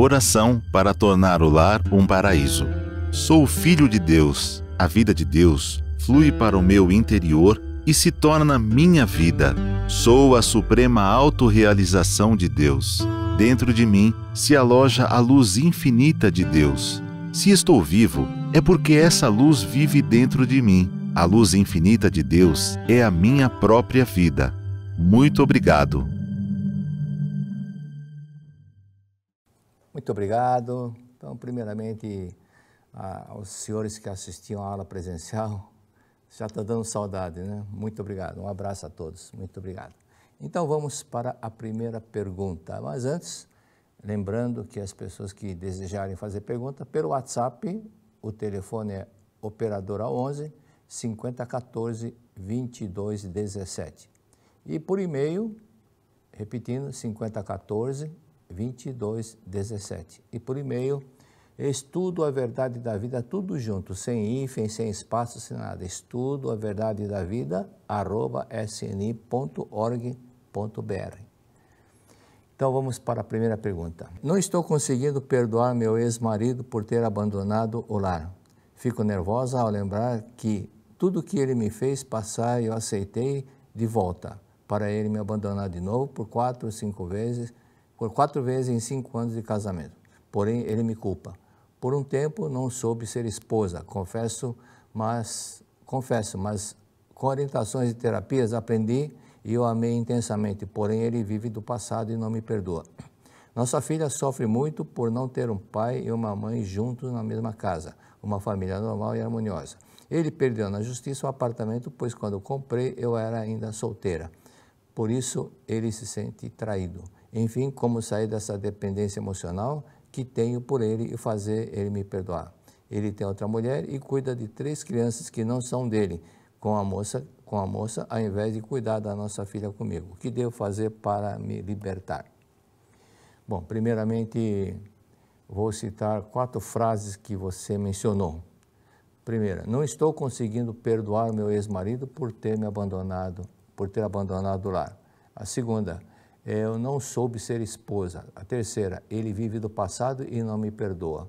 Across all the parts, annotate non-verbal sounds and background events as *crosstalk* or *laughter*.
Oração para tornar o lar um paraíso. Sou filho de Deus. A vida de Deus flui para o meu interior e se torna minha vida. Sou a suprema autorrealização de Deus. Dentro de mim se aloja a luz infinita de Deus. Se estou vivo, é porque essa luz vive dentro de mim. A luz infinita de Deus é a minha própria vida. Muito obrigado Muito obrigado. Então, primeiramente, aos senhores que assistiam a aula presencial, *laughs* já está dando saudade, né? Muito obrigado. Um abraço a todos. Muito obrigado. Então, vamos para a primeira pergunta. Mas antes, lembrando que as pessoas que desejarem fazer pergunta, pelo WhatsApp, o telefone é operadora 11 5014 2217. E por e-mail, repetindo, 5014 17. E por e-mail, estudo a verdade da vida, tudo junto, sem hífen, sem espaço, sem nada. Estudo a verdade da vida, arroba sni.org.br. Então vamos para a primeira pergunta. Não estou conseguindo perdoar meu ex-marido por ter abandonado o lar. Fico nervosa ao lembrar que tudo que ele me fez passar eu aceitei de volta, para ele me abandonar de novo por quatro ou cinco vezes por quatro vezes em cinco anos de casamento. Porém, ele me culpa. Por um tempo não soube ser esposa, confesso, mas confesso, mas com orientações e terapias aprendi e eu amei intensamente. Porém, ele vive do passado e não me perdoa. Nossa filha sofre muito por não ter um pai e uma mãe juntos na mesma casa, uma família normal e harmoniosa. Ele perdeu na justiça o apartamento, pois quando comprei eu era ainda solteira. Por isso ele se sente traído. Enfim, como sair dessa dependência emocional que tenho por ele e fazer ele me perdoar. Ele tem outra mulher e cuida de três crianças que não são dele, com a moça, com a moça, ao invés de cuidar da nossa filha comigo. O que devo fazer para me libertar? Bom, primeiramente vou citar quatro frases que você mencionou. Primeira, não estou conseguindo perdoar meu ex-marido por ter me abandonado, por ter abandonado o lar. A segunda, eu não soube ser esposa. A terceira, ele vive do passado e não me perdoa.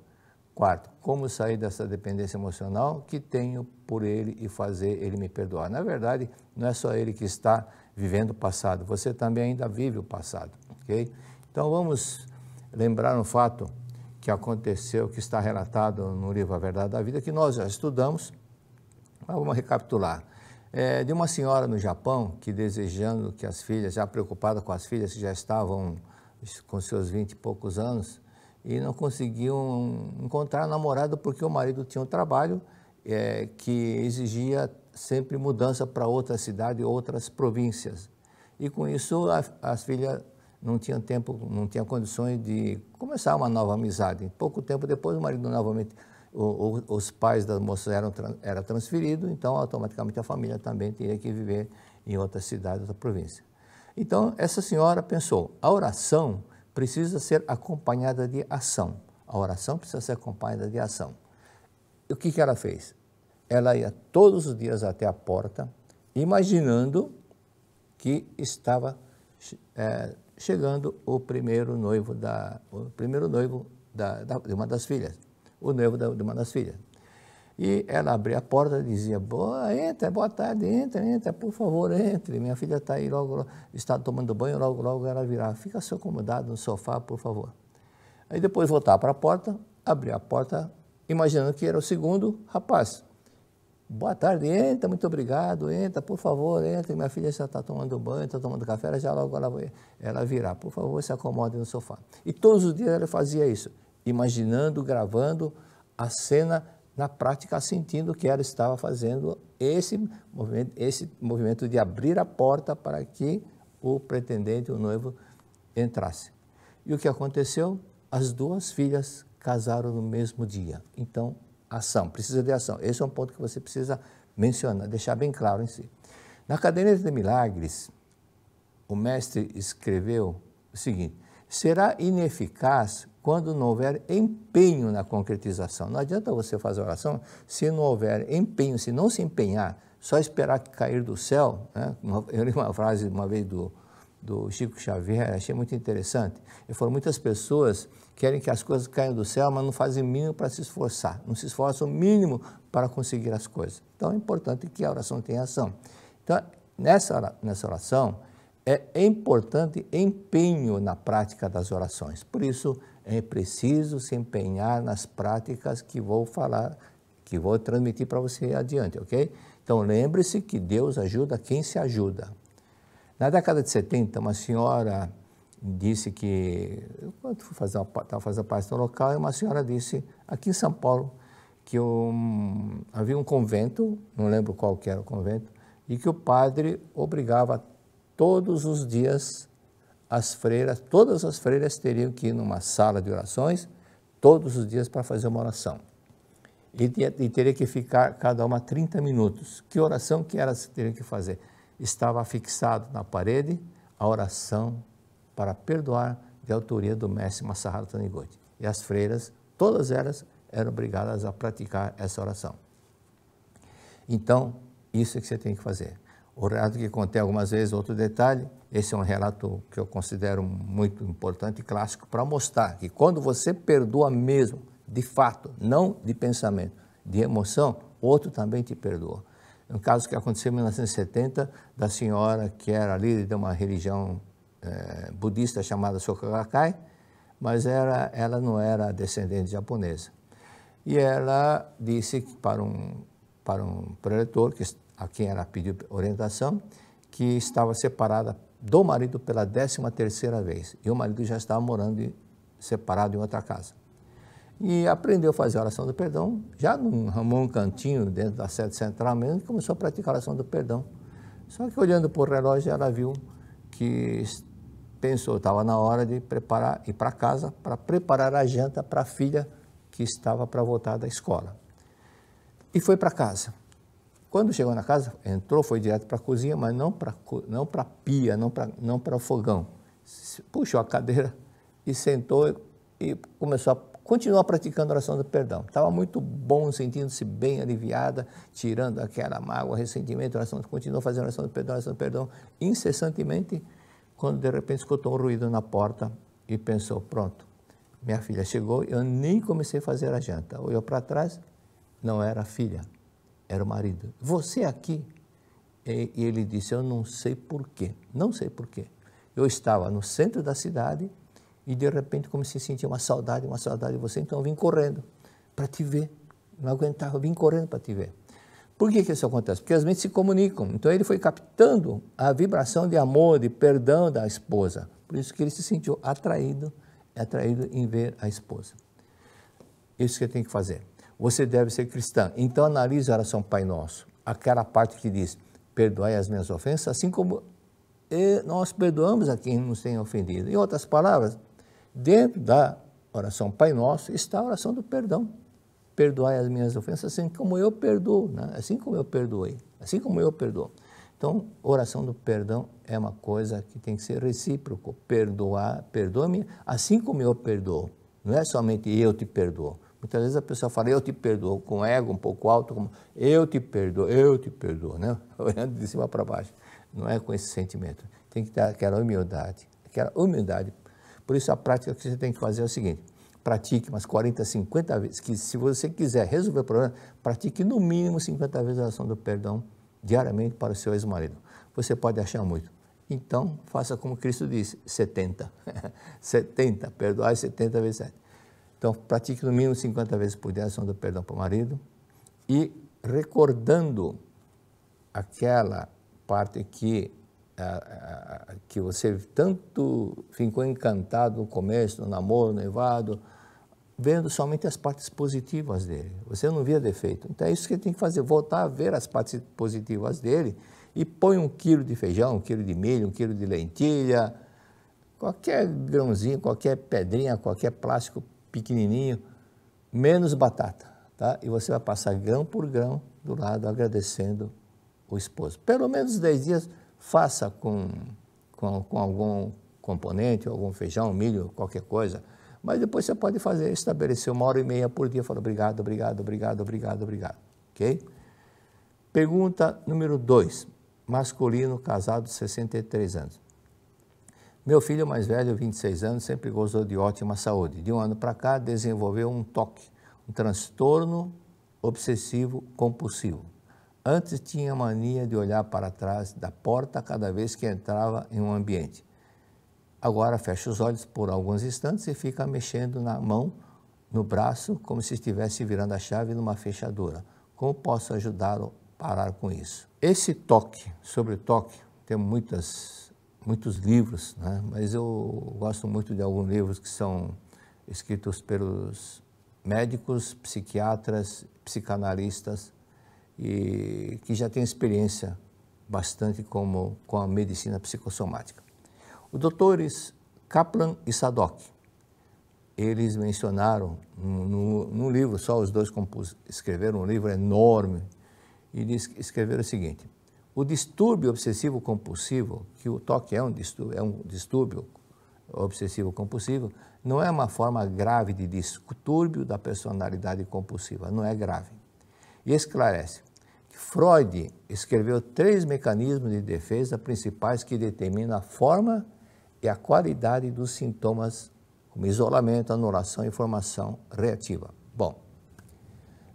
Quarto, como sair dessa dependência emocional que tenho por ele e fazer ele me perdoar? Na verdade, não é só ele que está vivendo o passado, você também ainda vive o passado, ok? Então vamos lembrar um fato que aconteceu, que está relatado no livro A Verdade da Vida, que nós já estudamos, mas vamos recapitular é, de uma senhora no Japão que desejando que as filhas, já preocupada com as filhas que já estavam com seus vinte e poucos anos, e não conseguiam encontrar namorado porque o marido tinha um trabalho é, que exigia sempre mudança para outra cidade, outras províncias. E com isso a, as filhas não tinham tempo, não tinham condições de começar uma nova amizade. Pouco tempo depois o marido novamente o, o, os pais da moça eram era transferidos, então automaticamente a família também teria que viver em outra cidade, outra província. Então, essa senhora pensou, a oração precisa ser acompanhada de ação. A oração precisa ser acompanhada de ação. E o que, que ela fez? Ela ia todos os dias até a porta, imaginando que estava é, chegando o primeiro noivo da o primeiro noivo da, da, de uma das filhas o noivo de uma das filhas. E ela abria a porta e dizia, boa, entra, boa tarde, entra, entra, por favor, entre. Minha filha está aí logo, logo, está tomando banho, logo, logo ela virá. Fica seu acomodado no sofá, por favor. Aí depois voltar para a porta, abrir a porta, imaginando que era o segundo rapaz. Boa tarde, entra, muito obrigado, entra, por favor, entra. Minha filha já está tomando banho, está tomando café, ela já logo ela, ela virá. Por favor, se acomode no sofá. E todos os dias ela fazia isso imaginando, gravando a cena na prática, sentindo que ela estava fazendo esse movimento, esse movimento de abrir a porta para que o pretendente, o noivo, entrasse. E o que aconteceu? As duas filhas casaram no mesmo dia. Então, ação, precisa de ação. Esse é um ponto que você precisa mencionar, deixar bem claro em si. Na Caderneta de Milagres, o mestre escreveu o seguinte: será ineficaz quando não houver empenho na concretização. Não adianta você fazer oração se não houver empenho, se não se empenhar, só esperar que cair do céu. Né? Eu li uma frase uma vez do, do Chico Xavier, achei muito interessante. Ele falou: muitas pessoas querem que as coisas caiam do céu, mas não fazem o mínimo para se esforçar, não se esforçam o mínimo para conseguir as coisas. Então é importante que a oração tenha ação. Então, nessa, nessa oração, é, é importante empenho na prática das orações. Por isso, é preciso se empenhar nas práticas que vou falar, que vou transmitir para você adiante, ok? Então lembre-se que Deus ajuda quem se ajuda. Na década de 70, uma senhora disse que, quando fui fazer uma, fazer parte do local, uma senhora disse, aqui em São Paulo, que um, havia um convento, não lembro qual que era o convento, e que o padre obrigava todos os dias as freiras, todas as freiras teriam que ir numa sala de orações todos os dias para fazer uma oração. E, e, teria que ficar cada uma 30 minutos. Que oração que elas teriam que fazer? Estava fixado na parede a oração para perdoar de autoria do mestre Masaharu Taniguchi. E as freiras, todas elas, eram obrigadas a praticar essa oração. Então, isso é que você tem que fazer. O relato que contém algumas vezes outro detalhe, esse é um relato que eu considero muito importante e clássico para mostrar que quando você perdoa mesmo, de fato, não de pensamento, de emoção, outro também te perdoa. É um caso que aconteceu em 1970, da senhora que era líder de uma religião é, budista chamada Sokagakai, mas era, ela não era descendente japonesa. E ela disse para um, para um preletor que a quem ela pediu orientação, que estava separada do marido pela décima terceira vez. E o marido já estava morando separado em outra casa. E aprendeu a fazer a oração do perdão, já num, um cantinho dentro da sede central mesmo, e começou a praticar a oração do perdão. Só que olhando para o relógio, ela viu que pensou, estava na hora de preparar, ir para casa para preparar a janta para a filha que estava para voltar da escola. E foi para casa. Quando chegou na casa, entrou, foi direto para a cozinha, mas não para não a pia, não para não o fogão. Puxou a cadeira e sentou e começou a continuar praticando a oração do perdão. Estava muito bom, sentindo-se bem aliviada, tirando aquela mágoa, ressentimento, oração, continuou fazendo a oração do perdão, oração do perdão, incessantemente, quando de repente escutou um ruído na porta e pensou, pronto, minha filha chegou, eu nem comecei a fazer a janta. Olhou para trás, não era a filha, era o marido. Você aqui? E ele disse: Eu não sei porquê, não sei porquê. Eu estava no centro da cidade e de repente comecei a sentir uma saudade, uma saudade de você, então eu vim correndo para te ver. Não aguentava, eu vim correndo para te ver. Por que, que isso acontece? Porque as mentes se comunicam. Então ele foi captando a vibração de amor, de perdão da esposa. Por isso que ele se sentiu atraído, atraído em ver a esposa. Isso que ele tem que fazer você deve ser cristã. Então analise a oração Pai Nosso, aquela parte que diz, perdoai as minhas ofensas, assim como nós perdoamos a quem nos tem ofendido. Em outras palavras, dentro da oração Pai Nosso está a oração do perdão. Perdoai as minhas ofensas, assim como eu perdoo, né? assim como eu perdoei, assim como eu perdoo. Então, oração do perdão é uma coisa que tem que ser recíproco. Perdoar, perdoa-me assim como eu perdoo. Não é somente eu te perdoo. Muitas vezes a pessoa fala, eu te perdoo, com ego um pouco alto, como eu te perdoo, eu te perdoo, né? *laughs* olhando de cima para baixo. Não é com esse sentimento. Tem que ter aquela humildade, aquela humildade. Por isso a prática que você tem que fazer é o seguinte, pratique umas 40, 50 vezes, que se você quiser resolver o problema, pratique no mínimo 50 vezes a ação do perdão diariamente para o seu ex-marido. Você pode achar muito. Então, faça como Cristo disse, 70. 70, perdoar 70 vezes 7. Então, pratique no mínimo 50 vezes por dia a ação do perdão para o marido e recordando aquela parte que, a, a, que você tanto ficou encantado no começo, no namoro, no evado vendo somente as partes positivas dele. Você não via defeito. Então é isso que tem que fazer, voltar a ver as partes positivas dele e põe um quilo de feijão, um quilo de milho, um quilo de lentilha, qualquer grãozinho, qualquer pedrinha, qualquer plástico pequenininho, menos batata, tá? E você vai passar grão por grão do lado agradecendo o esposo. Pelo menos 10 dias faça com, com, com algum componente, algum feijão, milho, qualquer coisa. Mas depois você pode fazer, estabelecer uma hora e meia por dia, falar obrigado, obrigado, obrigado, obrigado, obrigado, ok? Pergunta número 2, masculino, casado, 63 anos. Meu filho mais velho, 26 anos, sempre gozou de ótima saúde. De um ano para cá, desenvolveu um toque, um transtorno obsessivo compulsivo. Antes tinha mania de olhar para trás da porta cada vez que entrava em um ambiente. Agora fecha os olhos por alguns instantes e fica mexendo na mão, no braço, como se estivesse virando a chave numa fechadura. Como posso ajudá-lo a parar com isso? Esse toque, sobre toque, tem muitas muitos livros, né? mas eu gosto muito de alguns livros que são escritos pelos médicos, psiquiatras, psicanalistas e que já têm experiência bastante como, com a medicina psicossomática. Os doutores Kaplan e Sadok, eles mencionaram no, no livro, só os dois compus, escreveram um livro enorme, e eles escreveram o seguinte, o distúrbio obsessivo compulsivo, que o toque é um distúrbio, é um distúrbio obsessivo compulsivo, não é uma forma grave de distúrbio da personalidade compulsiva, não é grave. E esclarece que Freud escreveu três mecanismos de defesa principais que determinam a forma e a qualidade dos sintomas, como isolamento, anulação e formação reativa. Bom,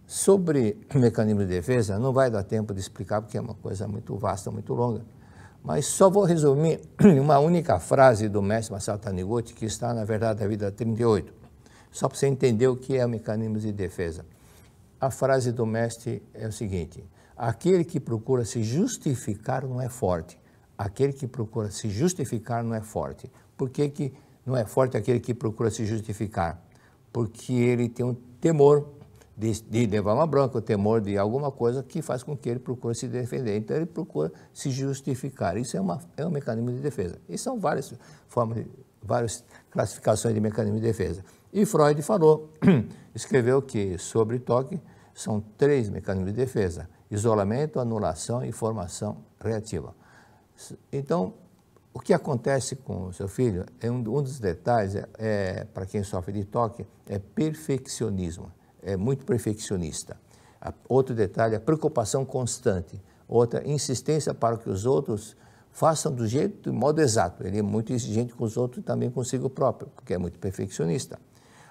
Sobre mecanismo de defesa, não vai dar tempo de explicar, porque é uma coisa muito vasta, muito longa, mas só vou resumir *clears throat* uma única frase do mestre Marcelo Taniguchi, que está, na verdade, na vida 38, só para você entender o que é o mecanismo de defesa. A frase do mestre é o seguinte, aquele que procura se justificar não é forte, aquele que procura se justificar não é forte. Por que, que não é forte aquele que procura se justificar? Porque ele tem um temor de, de levar uma bronca, o temor de alguma coisa que faz com que ele procure se defender. Então, ele procura se justificar. Isso é, uma, é um mecanismo de defesa. E são várias formas, várias classificações de mecanismo de defesa. E Freud falou, *clears throat* escreveu que sobre toque são três mecanismos de defesa: isolamento, anulação e formação reativa. Então, o que acontece com o seu filho, é um, um dos detalhes, é, é para quem sofre de toque, é perfeccionismo é muito perfeccionista. Outro detalhe, a preocupação constante. Outra, insistência para que os outros façam do jeito, do modo exato. Ele é muito exigente com os outros e também consigo próprio, porque é muito perfeccionista.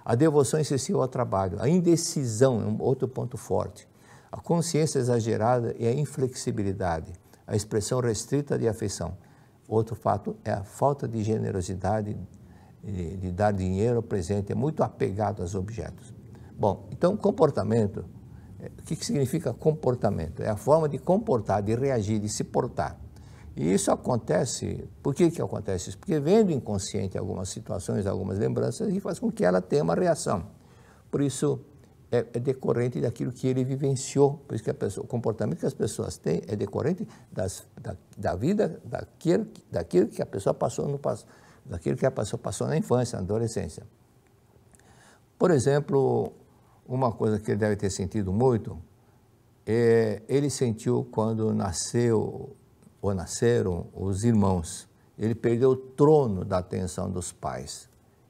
A devoção excessiva ao trabalho, a indecisão é um outro ponto forte. A consciência exagerada e a inflexibilidade, a expressão restrita de afeição. Outro fato é a falta de generosidade de, de dar dinheiro ao presente, é muito apegado aos objetos. Bom, então comportamento, eh, o que, que significa comportamento? É a forma de comportar, de reagir, de se portar. E isso acontece, por que, que acontece isso? Porque vem do inconsciente algumas situações, algumas lembranças, e faz com que ela tenha uma reação. Por isso, é, é decorrente daquilo que ele vivenciou, por isso que pessoa, o comportamento que as pessoas têm é decorrente das, da, da, vida, daquilo, daquilo que a pessoa passou no daquilo que a pessoa passou na infância, na adolescência. Por exemplo, uma coisa que ele deve ter sentido muito é ele sentiu quando nasceu ou nasceram os irmãos. Ele perdeu o trono da atenção dos pais.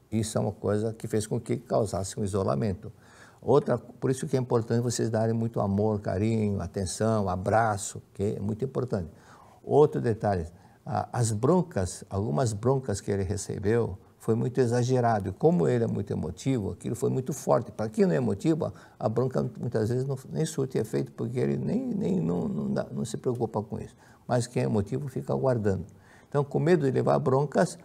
Isso é uma coisa que fez com que causasse um isolamento. Outra, por isso que é importante vocês darem muito amor, carinho, atenção, abraço, que é muito importante. Outro detalhe, as broncas, algumas broncas que ele recebeu, foi muito exagerado. E como ele é muito emotivo, aquilo foi muito forte. Para quem não é emotivo, a bronca muitas vezes não, nem surte efeito, porque ele nem, nem não, não, dá, não, se preocupa com isso. Mas quem é emotivo fica aguardando. Então, com medo de levar broncas,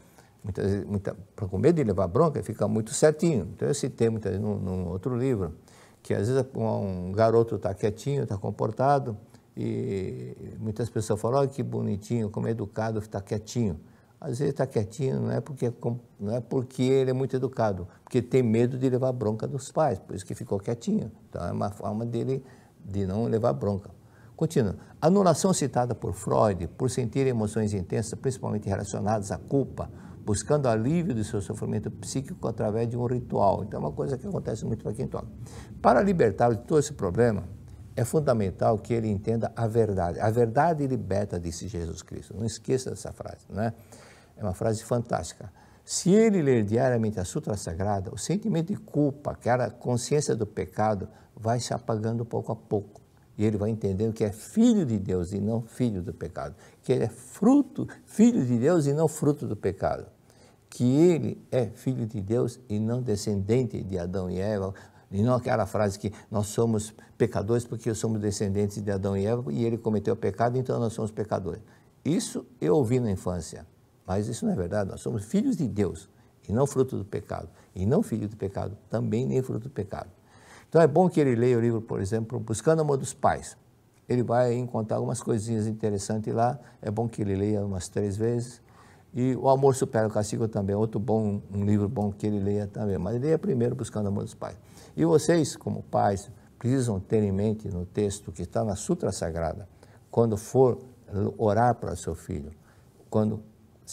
muitas vezes, muita, com medo de levar bronca, fica muito certinho. Então, eu citei muitas vezes num, num outro livro, que às vezes um garoto está quietinho, está comportado, e muitas pessoas falam, olha que bonitinho, como é educado, está quietinho. Às vezes está quietinho, não é, porque, é não é porque ele é muito educado, porque tem medo de levar bronca dos pais, por isso que ficou quietinho. Então é uma forma dele de não levar bronca. Continua. anulação citada por Freud por sentir emoções intensas, principalmente relacionadas à culpa, buscando alívio do seu sofrimento psíquico através de um ritual. Então, é uma coisa que acontece muito para quem toca. Para libertá-lo de todo esse problema, é fundamental que ele entenda a verdade. A verdade liberta, disse Jesus Cristo. Não esqueça dessa frase, né? É uma frase fantástica. Se ele ler diariamente a Sutra Sagrada, o sentimento de culpa, aquela consciência do pecado, vai se apagando pouco a pouco. E ele vai entendendo que é filho de Deus e não filho do pecado. Que ele é fruto, filho de Deus e não fruto do pecado. Que ele é filho de Deus e não descendente de Adão e Eva. E não aquela frase que nós somos pecadores porque somos descendentes de Adão e Eva e ele cometeu o pecado, então nós somos pecadores. Isso eu ouvi na infância. Mas isso não é verdade, nós somos filhos de Deus e não fruto do pecado. E não filho do pecado, também nem fruto do pecado. Então é bom que ele leia o livro, por exemplo, Buscando o Amor dos Pais. Ele vai encontrar algumas coisinhas interessantes lá, é bom que ele leia umas três vezes. E O Amor Supera o Castigo também, outro bom, um livro bom que ele leia também. Mas leia primeiro Buscando o Amor dos Pais. E vocês, como pais, precisam ter em mente no texto que está na Sutra Sagrada, quando for orar para seu filho, quando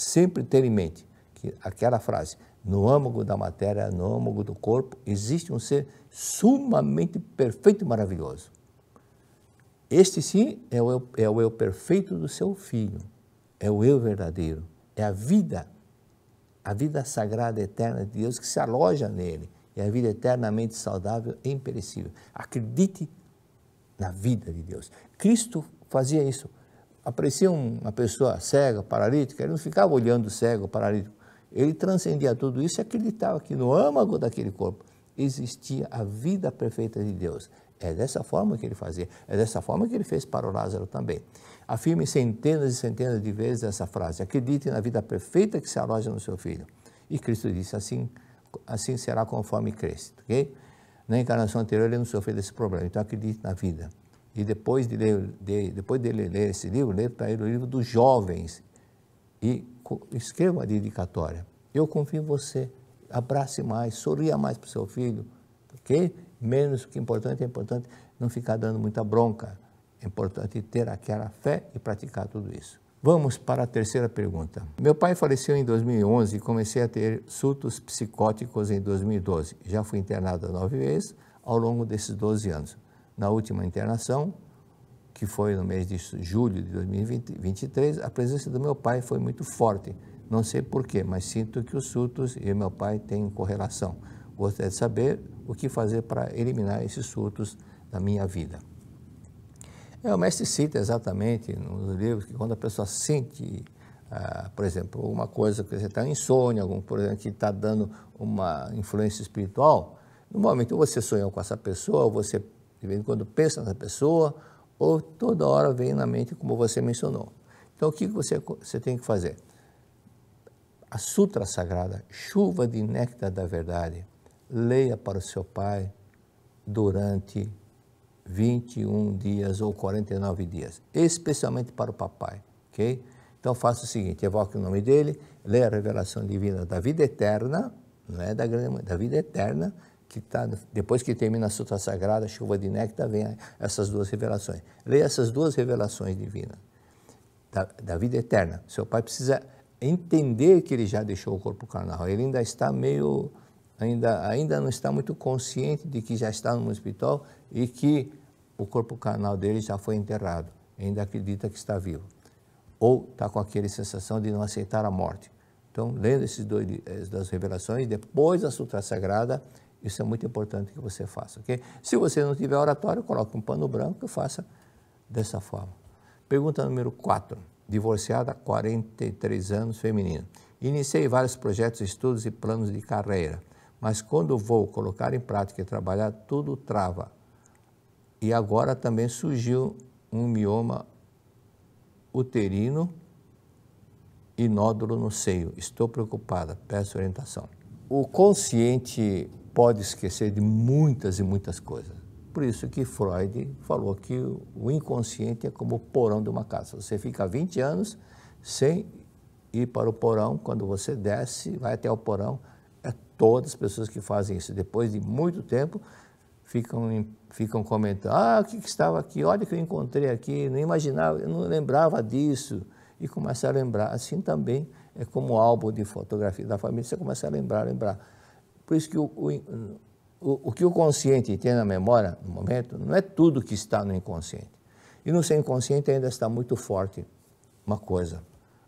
sempre ter em mente que aquela frase, no âmago da matéria, no âmago do corpo, existe um ser sumamente perfeito e maravilhoso. Este sim é o, eu, é o eu perfeito do seu filho, é o eu verdadeiro, é a vida, a vida sagrada eterna de Deus que se aloja nele, é a vida eternamente saudável e imperecível. Acredite na vida de Deus. Cristo fazia isso aparecia uma pessoa cega, paralítica, ele não ficava olhando cego, paralítico. Ele transcendia tudo isso e acreditava que no âmago daquele corpo existia a vida perfeita de Deus. É dessa forma que ele fazia, é dessa forma que ele fez para o Lázaro também. Afirme centenas e centenas de vezes essa frase: acredite na vida perfeita que se aloja no seu filho. E Cristo disse: assim, assim será conforme cresce. Okay? Na encarnação anterior ele não sofreu desse problema, então acredite na vida e depois de, ler, de, depois de ler esse livro, lê para ele o livro dos jovens e escreva a dedicatória. Eu confio em você, abrace mais, sorria mais para o seu filho, ok? Menos que é importante, é importante não ficar dando muita bronca. É importante ter aquela fé e praticar tudo isso. Vamos para a terceira pergunta. Meu pai faleceu em 2011 e comecei a ter surtos psicóticos em 2012. Já fui internado nove vezes ao longo desses 12 anos. Na última internação, que foi no mês de julho de 2023, a presença do meu pai foi muito forte. Não sei porquê, mas sinto que os surtos e meu pai têm correlação. Gostaria de saber o que fazer para eliminar esses surtos da minha vida. É, o mestre cita exatamente nos livros que quando a pessoa sente, ah, por exemplo, alguma coisa que você está insônia, algum, por exemplo, que está dando uma influência espiritual, no momento você sonhou com essa pessoa, você de vez em quando pensa na pessoa, ou toda hora vem na mente, como você mencionou. Então, o que você, você tem que fazer? A Sutra Sagrada, chuva de néctar da verdade, leia para o seu pai durante 21 dias ou 49 dias, especialmente para o papai, ok? Então faça o seguinte, evoque o nome dele, leia a revelação divina da vida eterna, não é da grande, da vida eterna, que tá, depois que termina a Sutra Sagrada, chuva de néctar, vem essas duas revelações. Leia essas duas revelações divinas da, da vida eterna. Seu pai precisa entender que ele já deixou o corpo carnal. Ele ainda está meio, ainda, ainda não está muito consciente de que já está no hospital e que o corpo carnal dele já foi enterrado. Ainda acredita que está vivo. Ou está com aquela sensação de não aceitar a morte. Então, lendo esses dois das eh, revelações, depois da Sutra Sagrada, isso é muito importante que você faça, ok? Se você não tiver oratório, coloque um pano branco e faça dessa forma. Pergunta número 4. Divorciada, 43 anos, feminina. Iniciei vários projetos, estudos e planos de carreira, mas quando vou colocar em prática e trabalhar, tudo trava. E agora também surgiu um mioma uterino e nódulo no seio. Estou preocupada, peço orientação. O consciente pode esquecer de muitas e muitas coisas. Por isso que Freud falou que o inconsciente é como o porão de uma casa. Você fica 20 anos sem ir para o porão, quando você desce, vai até o porão, é todas as pessoas que fazem isso. Depois de muito tempo, ficam, ficam comentando, ah, o que, que estava aqui? Olha o que eu encontrei aqui, não imaginava, eu não lembrava disso. E começa a lembrar. Assim também é como o álbum de fotografia da família, você começa a lembrar, lembrar. Por isso que o, o, o, que o consciente tem na memória, no momento, não é tudo que está no inconsciente. E no seu inconsciente ainda está muito forte uma coisa,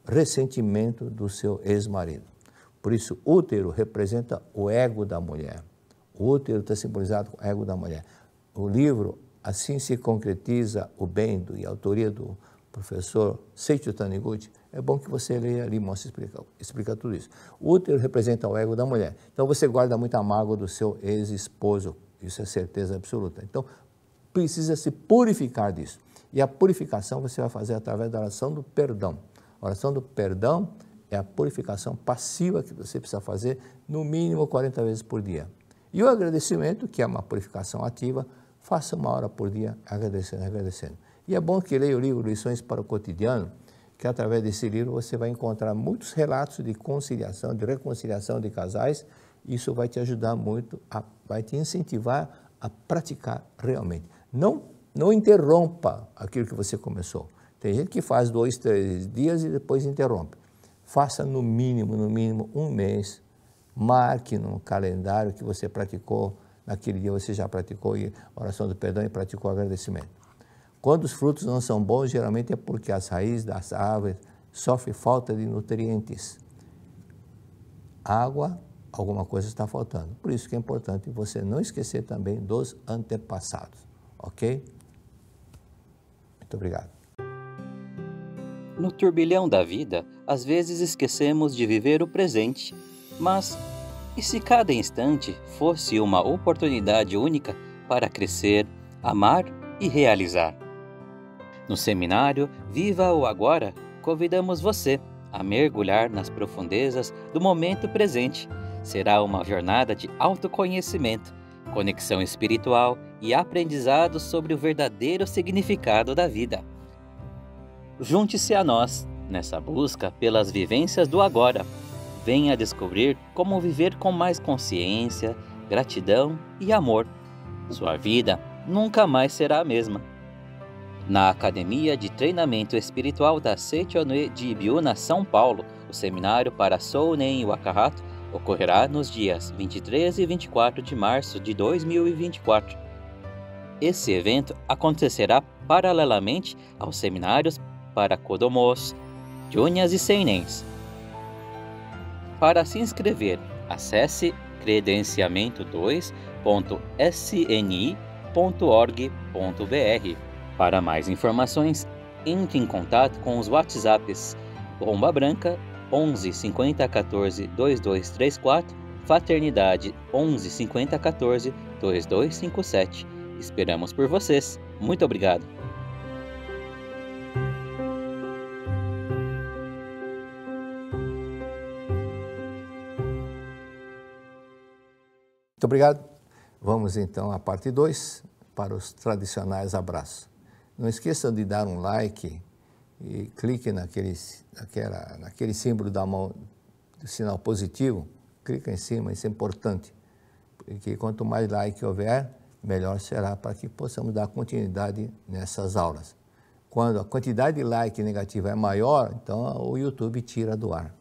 ressentimento do seu ex-marido. Por isso, útero representa o ego da mulher. O útero está simbolizado com o ego da mulher. O livro Assim se concretiza o bem e a autoria do professor Seicho Taniguchi é bom que você leia ali, mostra explica, explica tudo isso. O útero representa o ego da mulher. Então você guarda muita mágoa do seu ex-esposo. Isso é certeza absoluta. Então precisa se purificar disso. E a purificação você vai fazer através da oração do perdão. A oração do perdão é a purificação passiva que você precisa fazer no mínimo 40 vezes por dia. E o agradecimento, que é uma purificação ativa, faça uma hora por dia agradecendo, agradecendo. E é bom que leia o livro Lições para o Cotidiano, que através desse livro você vai encontrar muitos relatos de conciliação, de reconciliação de casais. Isso vai te ajudar muito, a, vai te incentivar a praticar realmente. Não, não interrompa aquilo que você começou. Tem gente que faz dois, três dias e depois interrompe. Faça no mínimo, no mínimo um mês. Marque no calendário que você praticou, naquele dia você já praticou oração do perdão e praticou agradecimento. Quando os frutos não são bons, geralmente é porque as raízes das árvores sofrem falta de nutrientes. Água, alguma coisa está faltando. Por isso que é importante você não esquecer também dos antepassados, ok? Muito obrigado. No turbilhão da vida, às vezes esquecemos de viver o presente, mas e se cada instante fosse uma oportunidade única para crescer, amar e realizar? No seminário Viva o Agora, convidamos você a mergulhar nas profundezas do momento presente. Será uma jornada de autoconhecimento, conexão espiritual e aprendizado sobre o verdadeiro significado da vida. Junte-se a nós nessa busca pelas vivências do agora. Venha descobrir como viver com mais consciência, gratidão e amor. Sua vida nunca mais será a mesma na Academia de Treinamento Espiritual da Seichonue de Ibiúna, São Paulo. O seminário para Sounen Wakahato ocorrerá nos dias 23 e 24 de março de 2024. Esse evento acontecerá paralelamente aos seminários para Kodomos, Junias e Seinens. Para se inscrever, acesse credenciamento2.sni.org.br. Para mais informações, entre em contato com os WhatsApps Bomba Branca 11 50 14 2234, Fraternidade 11 50 14 2257. Esperamos por vocês. Muito obrigado. Muito obrigado. Vamos então à parte 2 para os tradicionais abraços. Não esqueçam de dar um like e clique naquele, naquela, naquele símbolo da mão, do sinal positivo. Clica em cima, isso é importante. Porque quanto mais like houver, melhor será para que possamos dar continuidade nessas aulas. Quando a quantidade de like negativa é maior, então o YouTube tira do ar.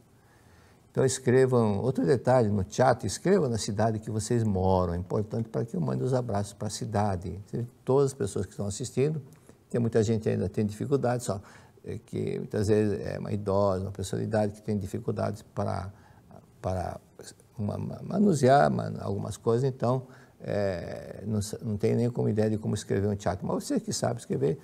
Então escrevam, outro detalhe no chat, escrevam na cidade que vocês moram, é importante para que eu mande os abraços para a cidade. Todas as pessoas que estão assistindo, tem muita gente que ainda tem dificuldade, só é, que muitas vezes é uma idosa, uma pessoa de idade que tem dificuldades para, para uma, manusear algumas coisas, então é, não, não, tem nem como ideia de como escrever um chat. Mas você que sabe escrever,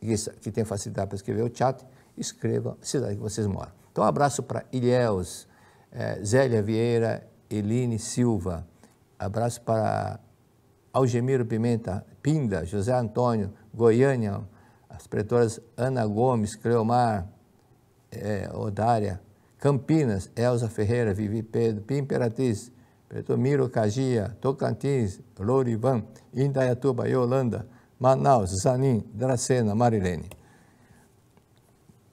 que, que tem facilidade para escrever o chat, escreva a cidade que vocês moram. Então, um abraço para Ilhéus, é, Zélia Vieira, Eline Silva, abraço para Algemiro Pimenta, Pinda, José Antônio, Goiânia, as pretoras Ana Gomes, Cleomar, é, Odária, Campinas, Elza Ferreira, Vivi Pedro, Pimperatriz, Pretomiro Cagia, Tocantins, Lourivan, Indaiatuba, Yolanda, Manaus, Zanin, Dracena, Marilene.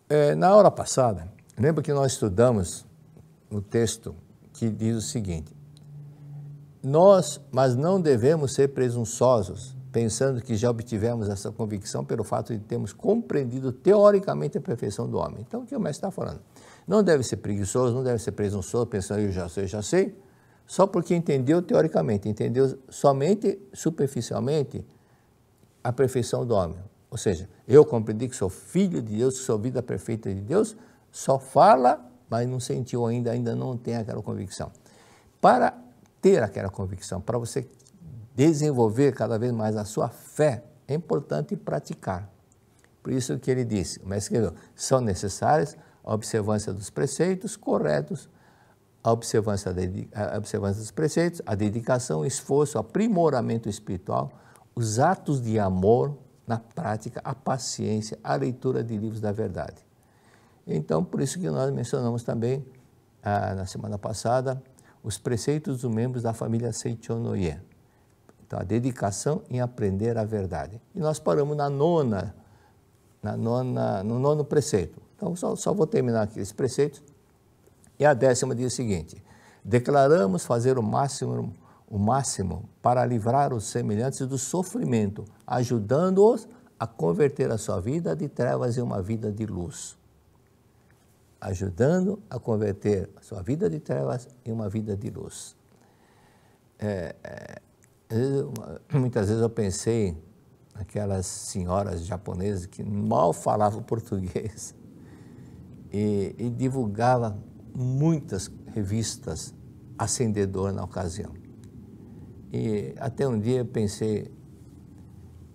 É, na hora passada, lembra que nós estudamos o texto que diz o seguinte: nós, mas não devemos ser presunçosos, pensando que já obtivemos essa convicção pelo fato de termos compreendido teoricamente a perfeição do homem. Então, o que o mestre está falando? Não deve ser preguiçoso, não deve ser presunçoso, pensando, eu já sei, já sei, só porque entendeu teoricamente, entendeu somente superficialmente a perfeição do homem. Ou seja, eu compreendi que sou filho de Deus, que sou vida perfeita de Deus, só fala, mas não sentiu ainda, ainda não tem aquela convicção. Para ter aquela convicção, para você desenvolver cada vez mais a sua fé, é importante praticar. Por isso que ele disse, mas escreveu, são necessárias a observância dos preceitos corretos, a observância, a observância dos preceitos, a dedicação, o esforço, o aprimoramento espiritual, os atos de amor na prática, a paciência, a leitura de livros da verdade. Então, por isso que nós mencionamos também, ah, na semana passada, os preceitos dos membros da família Seichonoye. Então, a dedicação em aprender a verdade. E nós paramos na nona, na nona no nono preceito. Então, só, só vou terminar aqui esse preceito. E a décima diz o seguinte: declaramos fazer o máximo, o máximo para livrar os semelhantes do sofrimento, ajudando-os a converter a sua vida de trevas em uma vida de luz ajudando a converter a sua vida de trevas em uma vida de luz. É, é, eu, muitas vezes eu pensei naquelas senhoras japonesas que mal falavam *laughs* português e, e divulgava muitas revistas acendedor na ocasião. E até um dia eu pensei,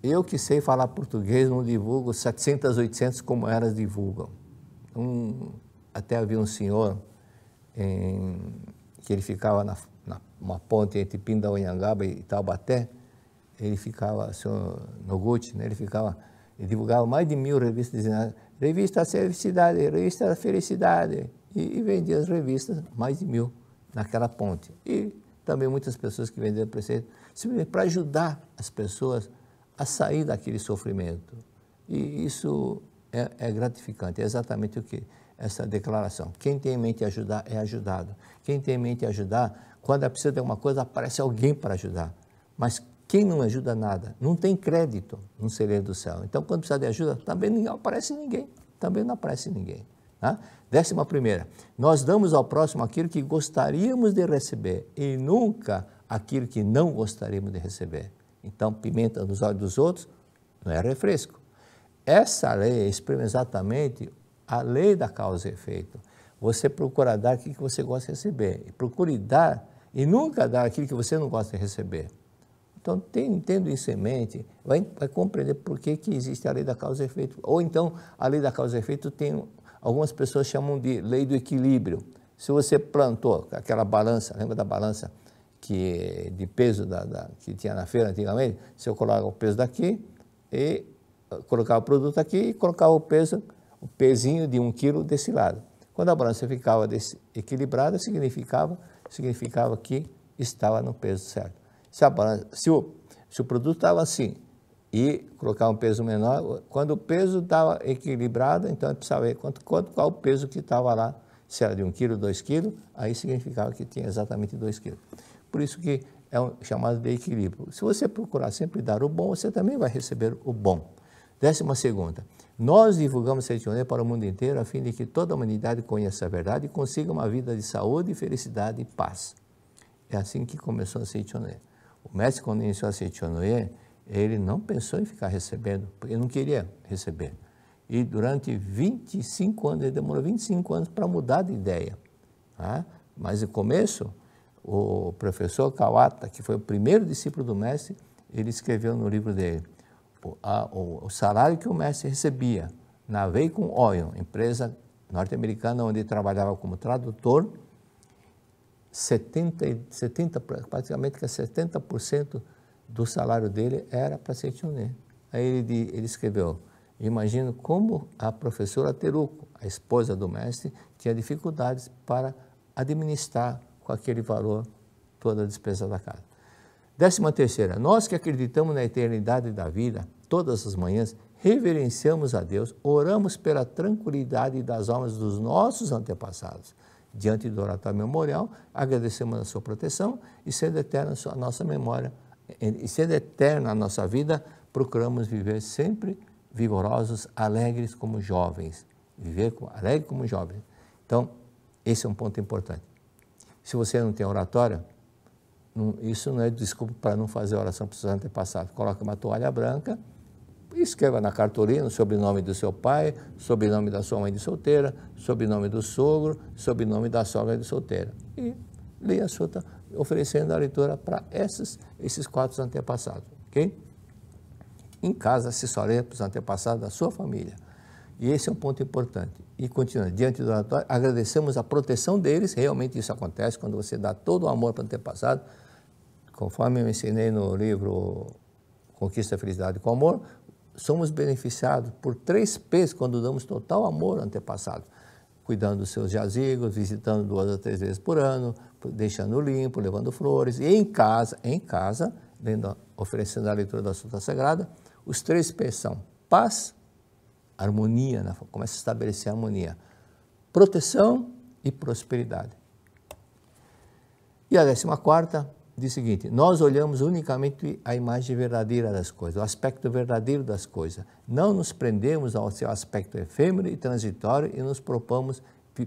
eu que sei falar português não divulgo 700, 800 como elas divulgam. Um, então, até havia um senhor em, que ele ficava na, na uma ponte entre Pindamonhangaba e Taubaté, ele ficava, o senhor Noguchi, né, ele ficava, ele divulgava mais de mil revistas dizendo, ah, revista Felicidade, revista Felicidade, e, e vendia as revistas, mais de mil, naquela ponte. E também muitas pessoas que vendiam preceito, simplesmente para ajudar as pessoas a sair daquele sofrimento. E isso é, é gratificante, é exatamente o que essa declaração. Quem tem em mente ajudar é ajudado. Quem tem em mente ajudar, quando é preciso de alguma coisa, aparece alguém para ajudar. Mas quem não ajuda nada, não tem crédito no segredo do céu. Então, quando precisa de ajuda, também não aparece ninguém. Também não aparece ninguém. Tá? Décima primeira, nós damos ao próximo aquilo que gostaríamos de receber e nunca aquilo que não gostaríamos de receber. Então, pimenta nos olhos dos outros não é refresco. Essa lei exprime exatamente a lei da causa e efeito. Você procura dar aquilo que você gosta de receber. E procure dar e nunca dar aquilo que você não gosta de receber. Então, tem, tendo isso em mente, vai, vai compreender por que, que existe a lei da causa e efeito. Ou então, a lei da causa e efeito tem, algumas pessoas chamam de lei do equilíbrio. Se você plantou aquela balança, lembra da balança que de peso da, da, que tinha na feira antigamente? Se eu colocava o peso daqui e eh, colocava o produto aqui e colocava o peso o pezinho de um quilo desse lado. Quando a balança ficava equilibrada, significava, significava que estava no peso certo. Se, a balança, se, o, se o produto estava assim e colocar um peso menor, quando o peso estava equilibrado, então precisava ver quanto, quanto, qual o peso que estava lá, se era de 1 kg, 2 kg, aí significava que tinha exatamente 2 kg. Por isso que é um chamado de equilíbrio. Se você procurar sempre dar o bom, você também vai receber o bom. Décima segunda, nós divulgamos Setioné para o mundo inteiro a fim de que toda a humanidade conheça a verdade e consiga uma vida de saúde, felicidade e paz. É assim que começou a Setioné. O mestre, quando iniciou a Setioné, ele não pensou em ficar recebendo, porque não queria receber. E durante 25 anos, ele demorou 25 anos para mudar de ideia. Tá? Mas no começo, o professor Kawata, que foi o primeiro discípulo do mestre, ele escreveu no livro dele, o, tipo, a, o, o salário que o Messi recebia na Vacuum Oil, empresa norte-americana onde ele trabalhava como tradutor, 70, 70 praticamente que 70% do salário dele era para se reunir. Aí ele, ele escreveu, imagino como a professora Teruco, a esposa do mestre, tinha dificuldades para administrar com aquele valor toda a despesa da casa. Décima terceira, nós que acreditamos na eternidade da vida, todas as manhãs reverenciamos a Deus, oramos pela tranquilidade das almas dos nossos antepassados. Diante do oratório memorial, agradecemos a sua proteção e sendo eterna a nossa memória, e sendo eterna a nossa vida, procuramos viver sempre vigorosos, alegres como jovens. Viver alegre como jovens. Então, esse é um ponto importante. Se você não tem oratória, isso não é desculpa para não fazer oração para os antepassados. Coloque uma toalha branca, escreva na cartolina o sobrenome do seu pai, sobrenome da sua mãe de solteira, sobrenome do sogro, sobrenome da sogra de solteira. E leia a sua oferecendo a leitura para esses, esses quatro antepassados, ok? Em casa, se assessoreia para os antepassados da sua família. E esse é um ponto importante. E continua, diante do oratório, agradecemos a proteção deles, realmente isso acontece quando você dá todo o amor para o antepassado, conforme eu ensinei no livro Conquista a Felicidade com Amor, somos beneficiados por três P's quando damos total amor ao antepassado. Cuidando dos seus jazigos, visitando duas a três vezes por ano, deixando limpo, levando flores, e em casa, em casa, lendo, oferecendo a leitura da Santa Sagrada, os três P's são paz, harmonia, né? começa a estabelecer a harmonia, proteção e prosperidade. E a décima quarta, diz o seguinte: nós olhamos unicamente a imagem verdadeira das coisas, o aspecto verdadeiro das coisas. Não nos prendemos ao seu aspecto efêmero e transitório e nos propomos,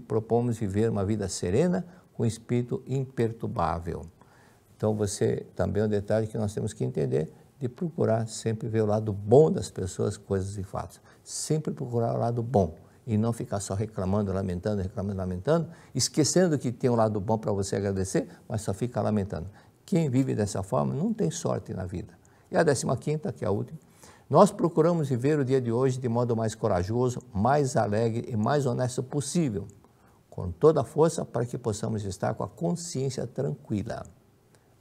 propomos viver uma vida serena com espírito imperturbável. Então, você também é um detalhe que nós temos que entender de procurar sempre ver o lado bom das pessoas, coisas e fatos. Sempre procurar o lado bom e não ficar só reclamando, lamentando, reclamando, lamentando, esquecendo que tem um lado bom para você agradecer, mas só fica lamentando. Quem vive dessa forma não tem sorte na vida. E a décima quinta, que é a última, nós procuramos viver o dia de hoje de modo mais corajoso, mais alegre e mais honesto possível, com toda a força para que possamos estar com a consciência tranquila.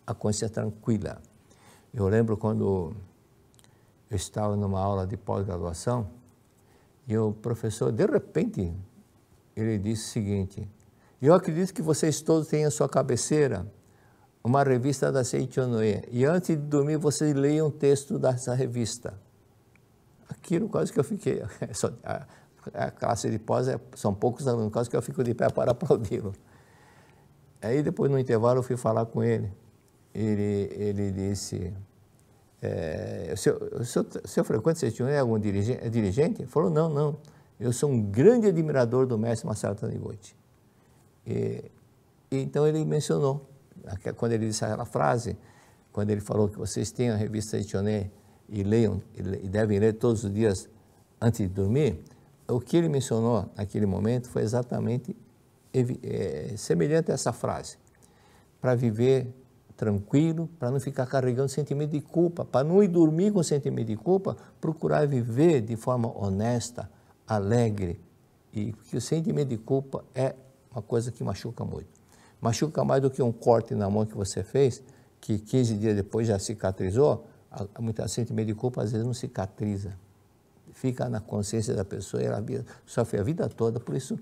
A consciência tranquila. Eu lembro quando eu estava numa aula de pós-graduação e o professor, de repente, ele disse o seguinte: Eu acredito que vocês todos têm a sua cabeceira uma revista da Seichonoe, e antes de dormir você leia um texto dessa revista. Aquilo quase que eu fiquei. *laughs* A, classe de pós é, são poucos alunos, quase que eu fico de pé para aplaudi-lo. Aí depois no intervalo eu fui falar com ele. Ele, ele disse, é, o, senhor, o, senhor, o senhor frequenta Seichonoe é algum dirigente? É dirigente? Ele falou, não, não. Eu sou um grande admirador do mestre Marcelo Taniguchi. E, então ele mencionou quando ele disse aquela frase, quando ele falou que vocês tenham a revista Etienne e leiam e devem ler todos os dias antes de dormir, o que ele mencionou naquele momento foi exatamente é, semelhante a essa frase, para viver tranquilo, para não ficar carregando sentimento de culpa, para não ir dormir com sentimento de culpa, procurar viver de forma honesta, alegre, e que o sentimento de culpa é uma coisa que machuca muito machuca mais do que um corte na mão que você fez, que 15 dias depois já cicatrizou, muita sentimento de culpa às vezes não cicatriza. Fica na consciência da pessoa e ela sofre a vida toda, por isso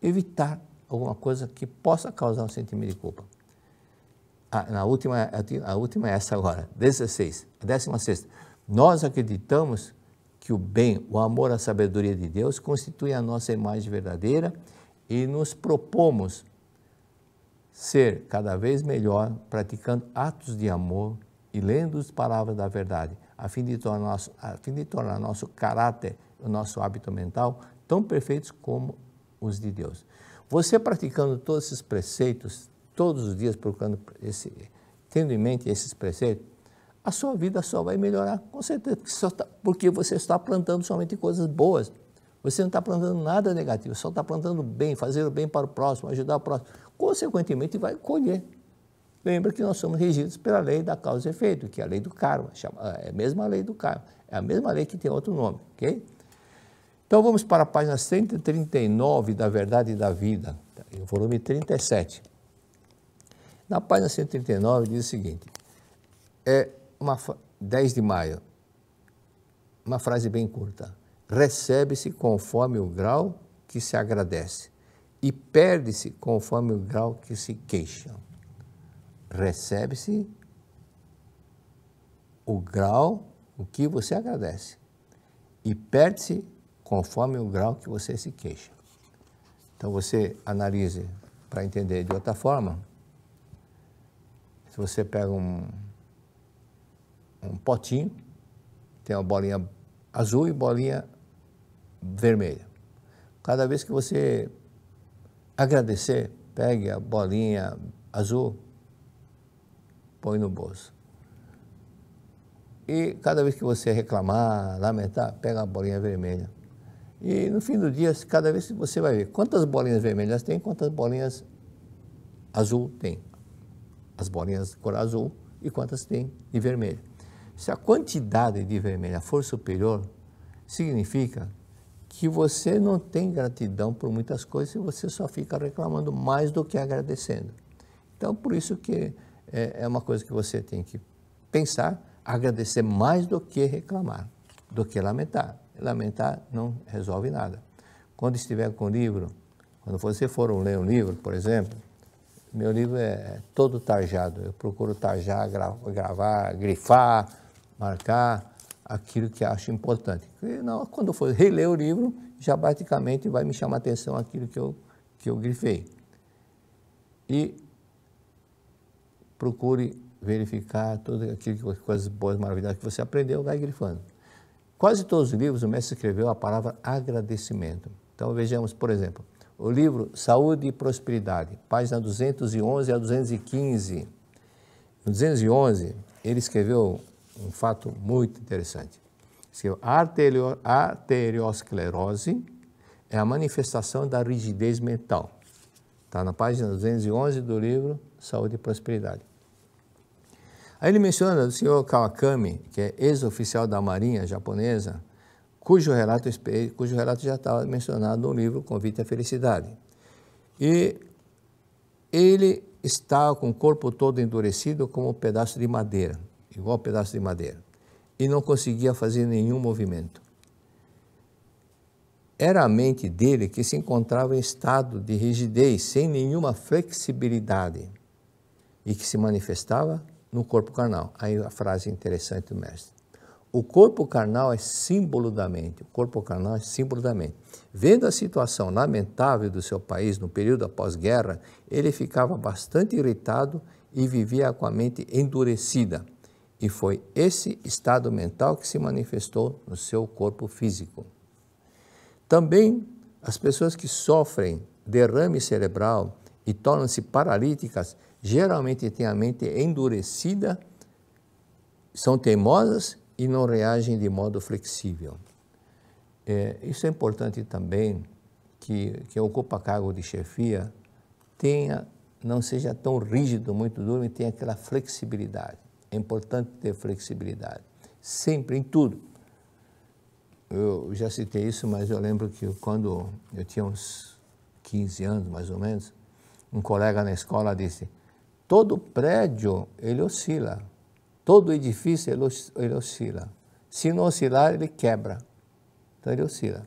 evitar alguma coisa que possa causar um sentimento de culpa. Ah, na última, a última é essa agora, 16, 16. Nós acreditamos que o bem, o amor à sabedoria de Deus constitui a nossa imagem verdadeira e nos propomos ser cada vez melhor praticando atos de amor e lendo as palavras da verdade, a fim de tornar, a fim de tornar nosso caráter, o nosso hábito mental tão perfeitos como os de Deus. Você praticando todos esses preceitos, todos os dias procurando esse, tendo em mente esses preceitos, a sua vida só vai melhorar, com certeza, porque você está plantando somente coisas boas. Você não está plantando nada negativo, só está plantando bem, fazer o bem para o próximo, ajudar o próximo. Consequentemente, vai colher. Lembra que nós somos regidos pela lei da causa e efeito, que é a lei do karma, é, é a mesma lei do karma, é a mesma lei que tem outro nome, ok? Então vamos para a página 139 da Verdade da Vida, tá, volume 37. Na página 139 diz o seguinte: é uma 10 de maio, uma frase bem curta recebe-se conforme o grau que se agradece e perde-se conforme o grau que se queixa. Recebe-se o grau, o que você agradece, e perde-se conforme o grau que você se queixa. Então você analise para entender de outra forma. Se você pega um, um potinho, tem uma bolinha azul e bolinha vermelha. Cada vez que você agradecer, pegue a bolinha azul, põe no bolso. E cada vez que você reclamar, lamentar, pega a bolinha vermelha. E no fim do dia, cada vez que você vai ver quantas bolinhas vermelhas tem, quantas bolinhas azul tem. As bolinhas de cor azul e quantas tem de vermelho. Se a quantidade de vermelha for superior, significa que você não tem gratidão por muitas coisas e você só fica reclamando mais do que agradecendo. Então, por isso que é, é uma coisa que você tem que pensar, agradecer mais do que reclamar, do que lamentar. Lamentar não resolve nada. Quando estiver com o livro, quando você for ler um livro, por exemplo, meu livro é, é todo tarjado. Eu procuro tarjar, gravar, grifar, marcar, aquilo que acho importante. não, quando eu for reler o livro, já praticamente vai me chamar a atenção aquilo que eu, que eu grifei. E procure verificar todas aquelas coisas boas, maravilhosas que você aprendeu, vai grifando. Quase todos os livros o mestre escreveu a palavra agradecimento. Então vejamos, por exemplo, o livro Saúde e Prosperidade, página 211 a 215. No 211, ele escreveu um fato muito interessante. A arteriosclerose é a manifestação da rigidez mental. Está na página 211 do livro Saúde e Prosperidade. Aí ele menciona o senhor Kawakami, que é ex-oficial da Marinha japonesa, cujo relato, cujo relato já estava tá mencionado no livro Convite à Felicidade. E ele estava com o corpo todo endurecido como um pedaço de madeira igual um pedaço de madeira, e não conseguia fazer nenhum movimento. Era a mente dele que se encontrava em estado de rigidez, sem nenhuma flexibilidade, e que se manifestava no corpo carnal. Aí a frase interessante do mestre. O corpo carnal é símbolo da mente. O corpo carnal é símbolo da mente. Vendo a situação lamentável do seu país no período após guerra, ele ficava bastante irritado e vivia com a mente endurecida e foi esse estado mental que se manifestou no seu corpo físico. Também as pessoas que sofrem derrame cerebral e tornam-se paralíticas geralmente têm a mente endurecida, são teimosas e não reagem de modo flexível. É, isso é importante também que quem ocupa cargo de chefia tenha, não seja tão rígido, muito duro e tenha aquela flexibilidade. É importante ter flexibilidade, sempre, em tudo. Eu já citei isso, mas eu lembro que quando eu tinha uns 15 anos, mais ou menos, um colega na escola disse, todo prédio, ele oscila, todo edifício, ele oscila. Se não oscilar, ele quebra. Então, ele oscila.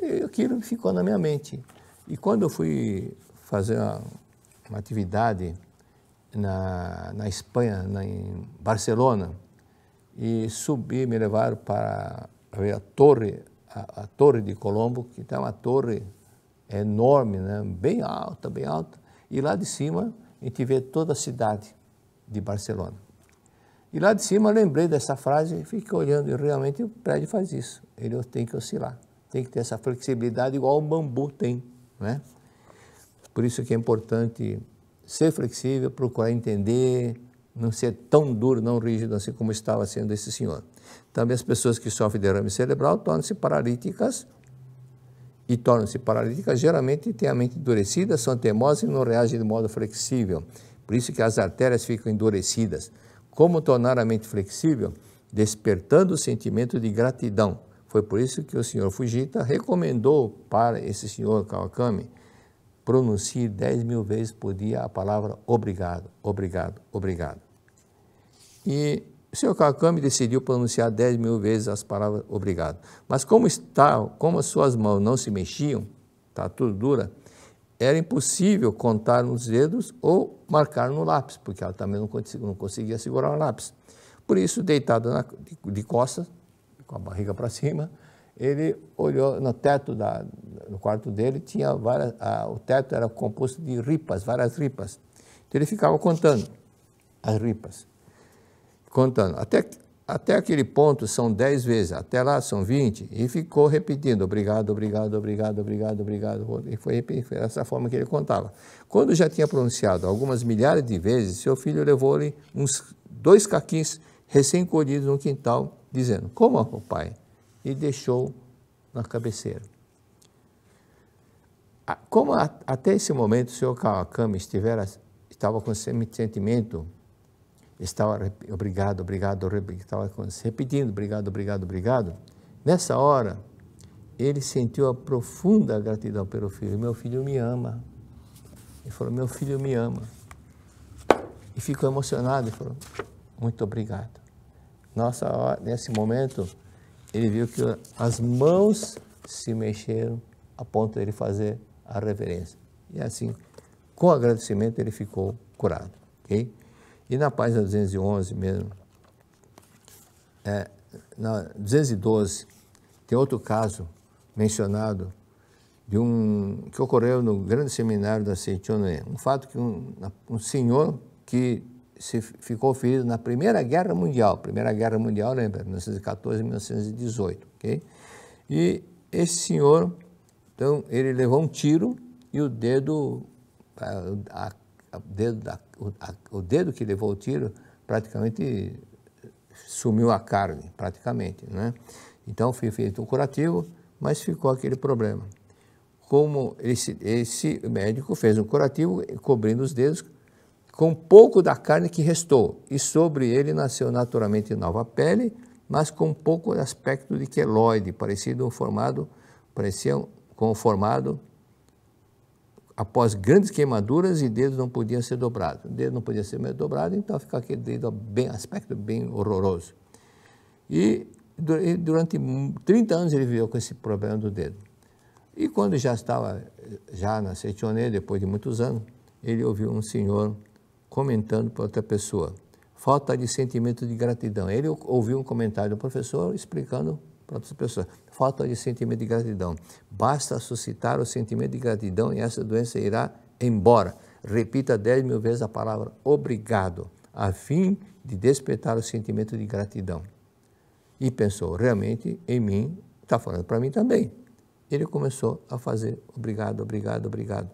E aquilo ficou na minha mente. E quando eu fui fazer uma, uma atividade na, na Espanha, na, em Barcelona, e subi, me levaram para ver a torre, a, a torre de Colombo, que tem uma torre enorme, né? bem alta, bem alta, e lá de cima a gente vê toda a cidade de Barcelona. E lá de cima lembrei dessa frase, fiquei olhando, e realmente o prédio faz isso, ele tem que oscilar, tem que ter essa flexibilidade igual o bambu tem, né? Por isso que é importante ser flexível, procurar entender, não ser tão duro, não rígido assim como estava sendo esse senhor. Também as pessoas que sofrem derrame cerebral tornam-se paralíticas e tornam-se paralíticas, geralmente têm a mente endurecida, são teimosas e não reagem de modo flexível. Por isso que as artérias ficam endurecidas. Como tornar a mente flexível? Despertando o sentimento de gratidão. Foi por isso que o senhor Fujita recomendou para esse senhor Kawakami pronuncie 10 mil vezes por dia a palavra obrigado, obrigado, obrigado. E o senhor Kawakami decidiu pronunciar 10 mil vezes as palavras obrigado. Mas como, está, como as suas mãos não se mexiam, está tudo dura, era impossível contar nos dedos ou marcar no lápis, porque ela também não conseguia, não conseguia segurar o lápis. Por isso, deitada na, de, de costas, com a barriga para cima, ele olhou no teto da, no quarto dele, tinha várias, a, o teto era composto de ripas, várias ripas. Então ele ficava contando as ripas, contando. Até, até aquele ponto são 10 vezes, até lá são 20, e ficou repetindo, obrigado, obrigado, obrigado, obrigado, obrigado. E foi, foi dessa forma que ele contava. Quando já tinha pronunciado algumas milhares de vezes, seu filho levou-lhe uns dois caquins recém-colhidos no quintal, dizendo, como, pai? e deixou na cabeceira. Como a, até esse momento o senhor Kawakami estivera, estava com esse sentimento, estava obrigado, obrigado, estava repetindo, obrigado, obrigado, obrigado, nessa hora ele sentiu a profunda gratidão pelo filho. Meu filho me ama. Ele falou, meu filho me ama. E ficou emocionado e falou, muito obrigado. Nossa, nesse momento, ele viu que as mãos se mexeram a ponto de ele fazer a reverência. E assim, com agradecimento, ele ficou curado. Okay? E na página 211 mesmo, é, na 212, tem outro caso mencionado de um que ocorreu no grande seminário da Seitione. Um fato que um, um senhor que se ficou ferido na Primeira Guerra Mundial. Primeira Guerra Mundial, lembra? 1914 1918, ok? E esse senhor, então, ele levou um tiro e o dedo, a, a dedo a, o dedo que levou o tiro praticamente eh, sumiu a carne, praticamente, né? Então, foi feito o curativo, mas ficou aquele problema. Como esse, esse médico fez um curativo cobrindo os dedos, com pouco da carne que restou, e sobre ele nasceu naturalmente nova pele, mas com pouco aspecto de queloide, parecido formado, pareciam com o formado após grandes queimaduras e dedos não podiam ser dobrados. O dedo não podia ser dobrado, então fica aquele dedo bem, aspecto bem horroroso. E durante 30 anos ele viveu com esse problema do dedo. E quando já estava já na Setionê, depois de muitos anos, ele ouviu um senhor comentando para outra pessoa. Falta de sentimento de gratidão. Ele ouviu um comentário do professor explicando para outras pessoas. Falta de sentimento de gratidão. Basta suscitar o sentimento de gratidão e essa doença irá embora. Repita 10 mil vezes a palavra obrigado, a fim de despertar o sentimento de gratidão. E pensou, realmente em mim, está falando para mim também. Ele começou a fazer obrigado, obrigado, obrigado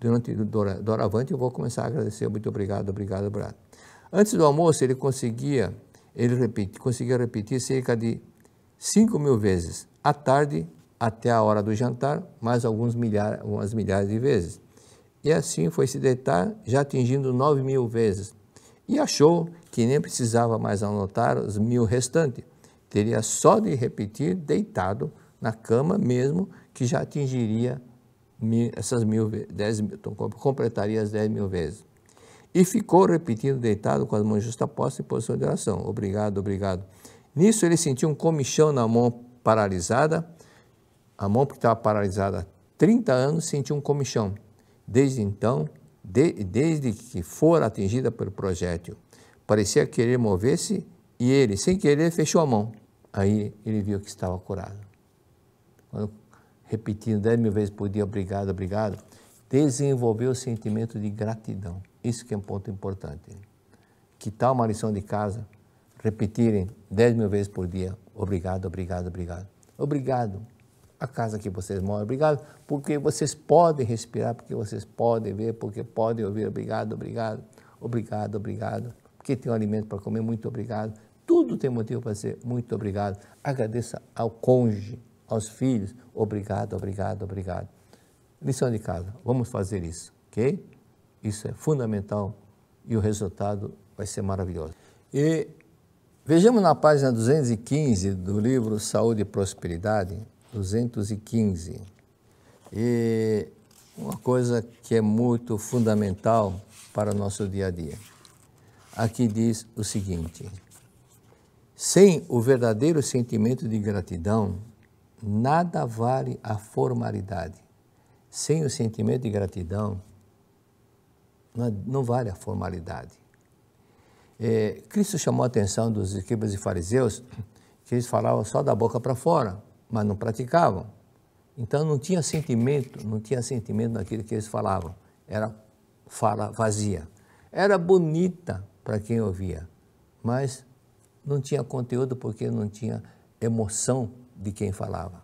durante doravante eu vou começar a agradecer, muito obrigado, obrigado, obrigado. Antes do almoço ele conseguia, ele repete, conseguia repetir cerca de 5 mil vezes. À tarde, até a hora do jantar, mais alguns milhares, algumas milhares de vezes. E assim foi se deitar, já atingindo 9 mil vezes. E achou que nem precisava mais anotar os mil restantes. Teria só de repetir deitado na cama mesmo, que já atingiria mil, essas mil dez mil, então, completaria as dez mil vezes. E ficou repetindo, deitado, com as mãos justapostas em posição de oração. Obrigado, obrigado. Nisso ele sentiu um comichão na mão paralisada, a mão que estava paralisada há 30 anos sentiu um comichão. Desde então, de, desde que fora atingida pelo projétil, parecia querer mover-se e ele, sem querer, fechou a mão. Aí ele viu que estava curado. Quando repetindo dez mil vezes por dia, obrigado, obrigado, desenvolver o sentimento de gratidão. Isso que é um ponto importante. Que tal uma lição de casa, repetirem dez mil vezes por dia, obrigado, obrigado, obrigado. Obrigado a casa que vocês moram, obrigado porque vocês podem respirar, porque vocês podem ver, porque podem ouvir, obrigado, obrigado, obrigado, obrigado. Porque tem um alimento para comer, muito obrigado. Tudo tem motivo para ser muito obrigado. Agradeça ao cônjuge, aos filhos: obrigado, obrigado, obrigado. Lição de casa: vamos fazer isso, ok? Isso é fundamental e o resultado vai ser maravilhoso. E vejamos na página 215 do livro Saúde e Prosperidade, 215, e uma coisa que é muito fundamental para o nosso dia a dia. Aqui diz o seguinte: sem o verdadeiro sentimento de gratidão, Nada vale a formalidade. Sem o sentimento de gratidão, é, não vale a formalidade. É, Cristo chamou a atenção dos escribas e fariseus que eles falavam só da boca para fora, mas não praticavam. Então não tinha sentimento, não tinha sentimento naquilo que eles falavam. Era fala vazia. Era bonita para quem ouvia, mas não tinha conteúdo porque não tinha emoção de quem falava.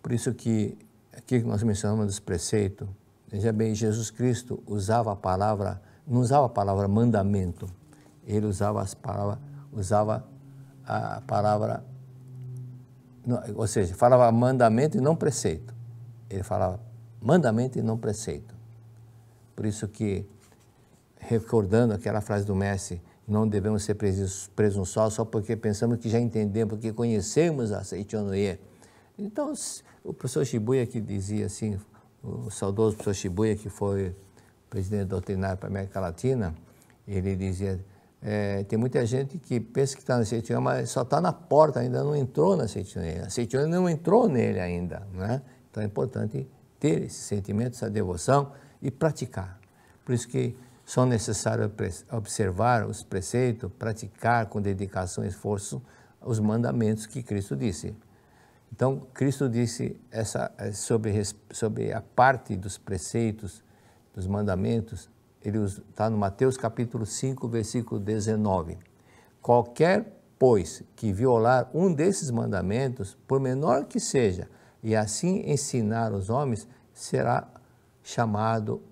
Por isso que aqui nós mencionamos esse preceito, veja bem, Jesus Cristo usava a palavra, não usava a palavra mandamento, ele usava as palavras, usava a palavra, ou seja, falava mandamento e não preceito. Ele falava mandamento e não preceito. Por isso que, recordando aquela frase do Messi, não devemos ser presunçosos só porque pensamos que já entendemos, porque conhecemos a Seichonoye. Então, o professor Shibuya que dizia assim, o saudoso professor Shibuya, que foi presidente doutrinário para a América Latina, ele dizia, é, tem muita gente que pensa que está na Seichonoye, mas só está na porta, ainda não entrou na Seichonoye. A Seichonoye não entrou nele ainda, né? Então é importante ter esse sentimento, essa devoção e praticar. Por isso que só necessário observar os preceitos, praticar com dedicação e esforço os mandamentos que Cristo disse. Então, Cristo disse essa, eh, sobre, sobre a parte dos preceitos, dos mandamentos, ele está no Mateus capítulo 5, versículo 19. Qualquer, pois, que violar um desses mandamentos, por menor que seja, e assim ensinar os homens, será chamado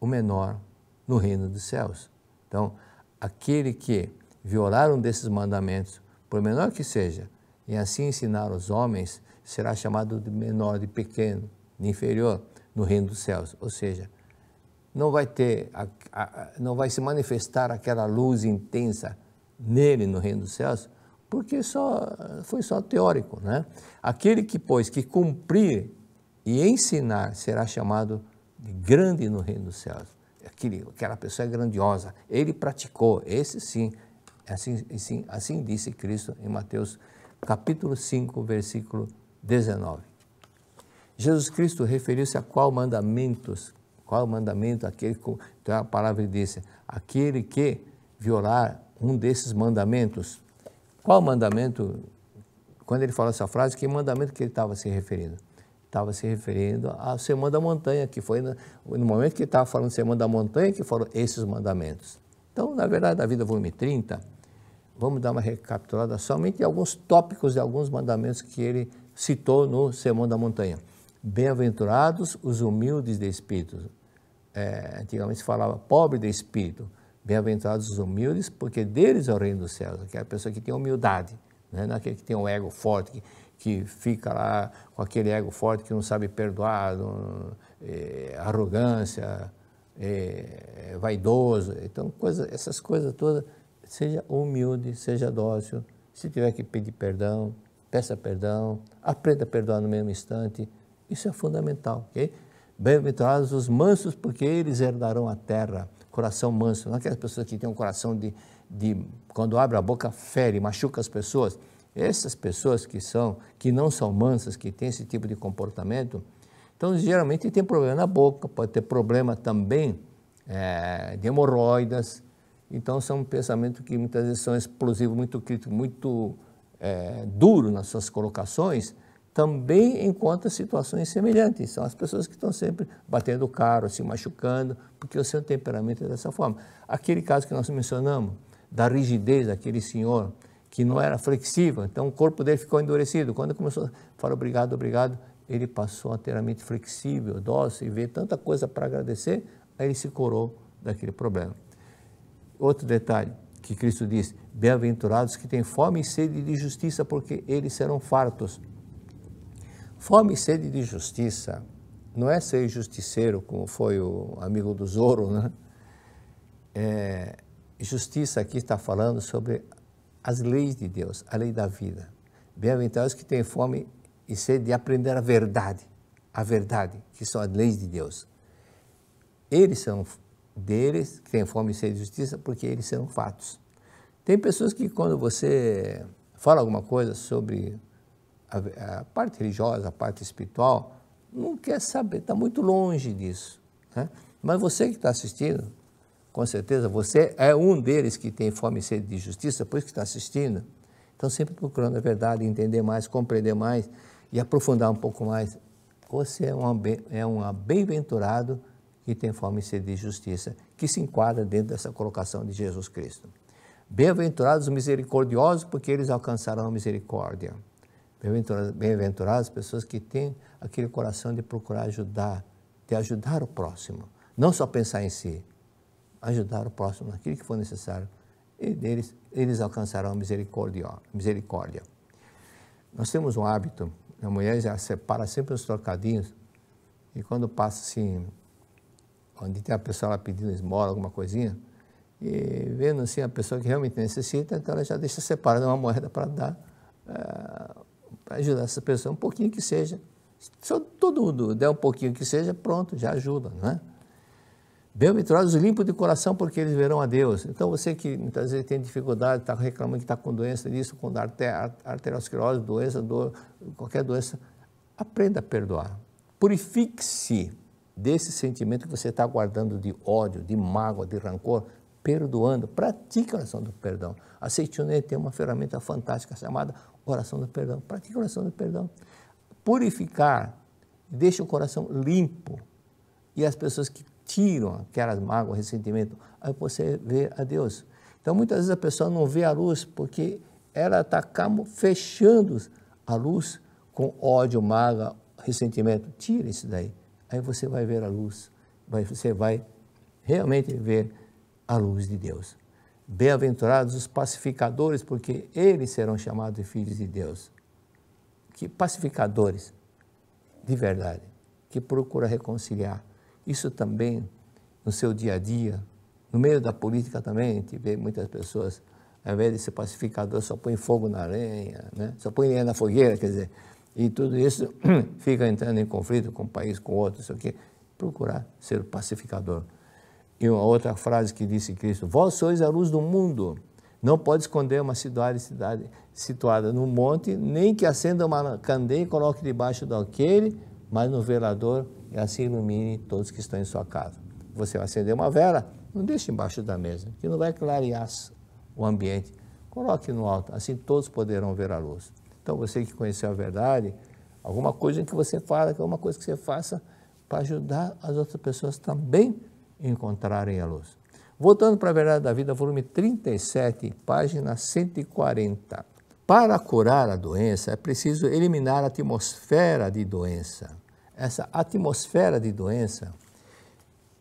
o menor no reino dos céus. Então, aquele que violar um desses mandamentos, por menor que seja, e assim ensinar os homens, será chamado de menor, de pequeno, de inferior no reino dos céus. Ou seja, não vai ter, a, a, não vai se manifestar aquela luz intensa nele no reino dos céus, porque só foi só teórico, né? Aquele que pois que cumprir e ensinar será chamado de grande no reino dos céus que aquela pessoa é grandiosa. Ele praticou, esse sim. Assim, assim, assim disse Cristo em Mateus capítulo 5, versículo 19. Jesus Cristo referiu-se a qual mandamentos, qual mandamento aquele, então a palavra disse, aquele que violar um desses mandamentos. Qual mandamento? Quando ele falou essa frase, que mandamento que ele estava se referindo? estava se referindo à Semana da Montanha, que foi no, momento que estava falando Semana da Montanha que foram esses mandamentos. Então, na verdade, a Vida Volume 30, vamos dar uma recapitulada somente de alguns tópicos de alguns mandamentos que ele citou no Sermão da Montanha. Bem-aventurados os humildes de espírito. É, antigamente se falava pobre de espírito. Bem-aventurados os humildes, porque deles é o reino dos céus. Que é a pessoa que tem humildade, né? não é aquele que tem um ego forte, que que fica lá com aquele ego forte que não sabe perdoar, não, é, arrogância, é, é vaidoso. Então, coisa, essas coisas todas, seja humilde, seja dócil. Se tiver que pedir perdão, peça perdão, aprenda a perdoar no mesmo instante. Isso é fundamental, ok? Bem-aventurados os mansos, porque eles herdarão a terra. Coração manso, não aquelas pessoas que têm um coração de, de quando abre a boca, fere, machuca as pessoas. Essas pessoas que são, que não são mansas, que têm esse tipo de comportamento, então geralmente tem problema na boca, pode ter problema também é, de hemorroidas. Então são um pensamento que muitas vezes são explosivos, muito crítico, muito é, duro nas suas colocações, também encontra situações semelhantes. São as pessoas que estão sempre batendo o carro, se machucando, porque o seu temperamento é dessa forma. Aquele caso que nós mencionamos, da rigidez daquele senhor que não era flexível, então o corpo dele ficou endurecido. Quando começou a falar obrigado, obrigado, ele passou a ter a mente flexível, dócil e ver tanta coisa para agradecer, aí ele se curou daquele problema. Outro detalhe que Cristo diz: Bem-aventurados que têm fome e sede de justiça, porque eles serão fartos. Fome e sede de justiça não é ser justiceiro, como foi o amigo do Zoro, né? É, justiça aqui está falando sobre as leis de Deus, a lei da vida. Bem-aventurados que têm fome e sede de aprender a verdade, a verdade, que são as leis de Deus. Eles são deles, que têm fome e sede de justiça, porque eles são fatos. Tem pessoas que quando você fala alguma coisa sobre a, a parte religiosa, a parte espiritual, não quer saber, está muito longe disso. Né? Mas você que está assistindo, com certeza você é um deles que tem fome e sede de justiça, por isso que está assistindo. Então, sempre procurando a verdade, entender mais, compreender mais e aprofundar um pouco mais. Você é um, é bem-aventurado que tem fome e sede de justiça, que se enquadra dentro dessa colocação de Jesus Cristo. Bem-aventurados os misericordiosos, porque eles alcançarão a misericórdia. Bem-aventurados bem as pessoas que têm aquele coração de procurar ajudar, de ajudar o próximo, não só pensar em si, ajudar o próximo naquilo que for necessário, e deles eles alcançarão misericórdia. misericórdia. Nós temos um hábito, a mulher já separa sempre os trocadinhos, e quando passa assim, onde tem a pessoa lá pedindo esmola, alguma coisinha, e vendo assim a pessoa que realmente necessita, então ela já deixa separada uma moeda para dar, uh, para ajudar essa pessoa, um pouquinho que seja. Se todo mundo der um pouquinho que seja, pronto, já ajuda, não é? Bem-aventurados limpos de coração, porque eles verão a Deus. Então, você que muitas vezes tem dificuldade, está reclamando que está com doença isso, com arteriosclerose, doença, dor, qualquer doença, aprenda a perdoar. Purifique-se desse sentimento que você está guardando de ódio, de mágoa, de rancor, perdoando. Pratique a oração do perdão. A Seitonê tem uma ferramenta fantástica chamada oração do perdão. Pratique a oração do perdão. Purificar, deixe o coração limpo. E as pessoas que tiram aquelas mágoas, ressentimento, aí você vê a Deus. Então, muitas vezes a pessoa não vê a luz porque ela está fechando a luz com ódio, mágoa, ressentimento. Tira isso daí. Aí você vai ver a luz. Você vai realmente ver a luz de Deus. Bem-aventurados os pacificadores, porque eles serão chamados de filhos de Deus. Que pacificadores, de verdade, que procura reconciliar isso também no seu dia a dia, no meio da política também, te vê muitas pessoas, ao invés de ser pacificador, só põe fogo na lenha, né? só põe lenha na fogueira, quer dizer, e tudo isso *clears throat* fica entrando em conflito com um país, com outro, isso aqui. Procurar ser pacificador. E uma outra frase que disse Cristo: Vós sois a luz do mundo. Não pode esconder uma cidade, cidade situada num monte, nem que acenda uma candeia e coloque debaixo daquele mas no velador e é assim ilumine todos que estão em sua casa. Você vai acender uma vela, não deixe embaixo da mesa, que não vai clarear o ambiente. Coloque no alto, assim todos poderão ver a luz. Então você que conheceu a verdade, alguma coisa que você fala, alguma coisa que você faça para ajudar as outras pessoas também encontrarem a luz. Voltando para a Verdade da Vida, volume 37, página 140. Para curar a doença, é preciso eliminar a atmosfera de doença. Essa atmosfera de doença,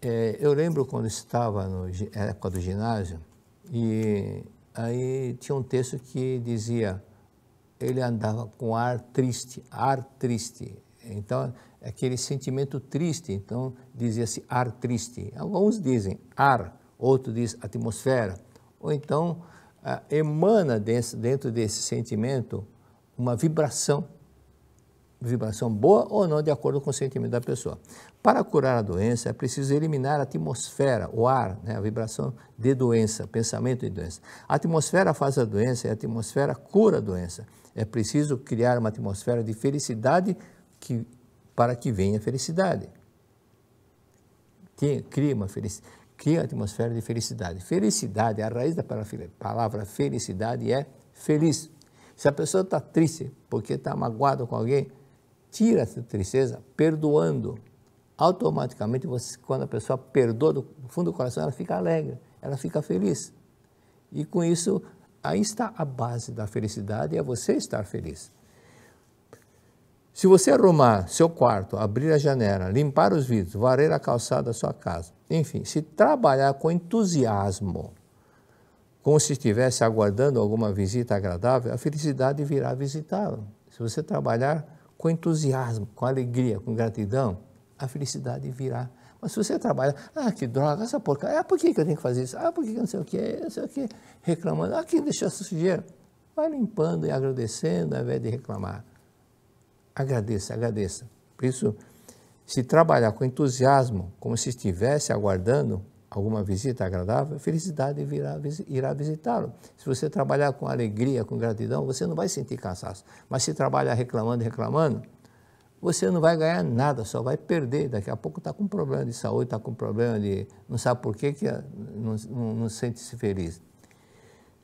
é, eu lembro quando estava no, na época do ginásio, e aí tinha um texto que dizia, ele andava com ar triste, ar triste. Então, aquele sentimento triste, então dizia-se ar triste. Alguns dizem ar, outro diz atmosfera, ou então ah, emana dentro desse sentimento uma vibração, vibração boa ou não, de acordo com o sentimento da pessoa. Para curar a doença, é preciso eliminar a atmosfera, o ar, né, a vibração de doença, pensamento de doença. A atmosfera faz a doença e a atmosfera cura a doença. É preciso criar uma atmosfera de felicidade que, para que venha a felicidade. Cria uma felicidade que atmosfera de felicidade. Felicidade, a raiz da palavra felicidade é feliz. Se a pessoa está triste porque está magoada com alguém, tira essa tristeza perdoando. Automaticamente, você, quando a pessoa perdoa do fundo do coração, ela fica alegre, ela fica feliz. E com isso, aí está a base da felicidade, é você estar feliz. Se você arrumar seu quarto, abrir a janela, limpar os vidros, varrer a calçada da sua casa, enfim, se trabalhar com entusiasmo, como se estivesse aguardando alguma visita agradável, a felicidade virá visitá-lo. Se você trabalhar com entusiasmo, com alegria, com gratidão, a felicidade virá. Mas se você trabalhar, ah, que droga, essa porcaria, ah, por que, eu tenho que fazer isso? Ah, por que, eu não sei o quê, não sei o quê, reclamando, ah, quem deixou essa sujeira. Vai limpando e agradecendo ao invés de reclamar agradeça, agradeça. Por isso, se trabalhar com entusiasmo, como se estivesse aguardando alguma visita agradável, felicidade virá, irá visitá-lo. Se você trabalhar com alegria, com gratidão, você não vai sentir cansaço. Mas se trabalhar reclamando, reclamando, você não vai ganhar nada, só vai perder. Daqui a pouco está com problema de saúde, está com problema de. não sabe por que, que não, não, não sente-se feliz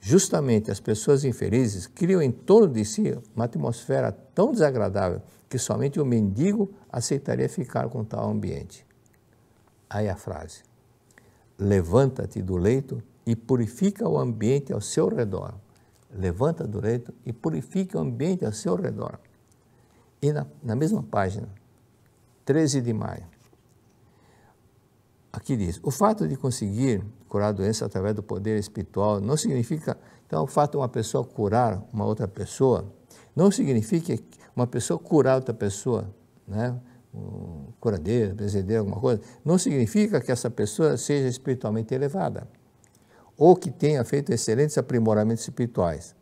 justamente as pessoas infelizes criam em torno de si uma atmosfera tão desagradável que somente o mendigo aceitaria ficar com tal ambiente. Aí a frase: Levanta-te do leito e purifica o ambiente ao seu redor. Levanta do leito e purifica o ambiente ao seu redor. E na, na mesma página, 13 de maio, aqui diz: o fato de conseguir curar a doença através do poder espiritual não significa, então, o fato de uma pessoa curar uma outra pessoa não significa uma pessoa curar outra pessoa, né? curadeira, curadeiro, alguma coisa, não significa que essa pessoa seja espiritualmente elevada ou que tenha feito excelentes aprimoramentos espirituais.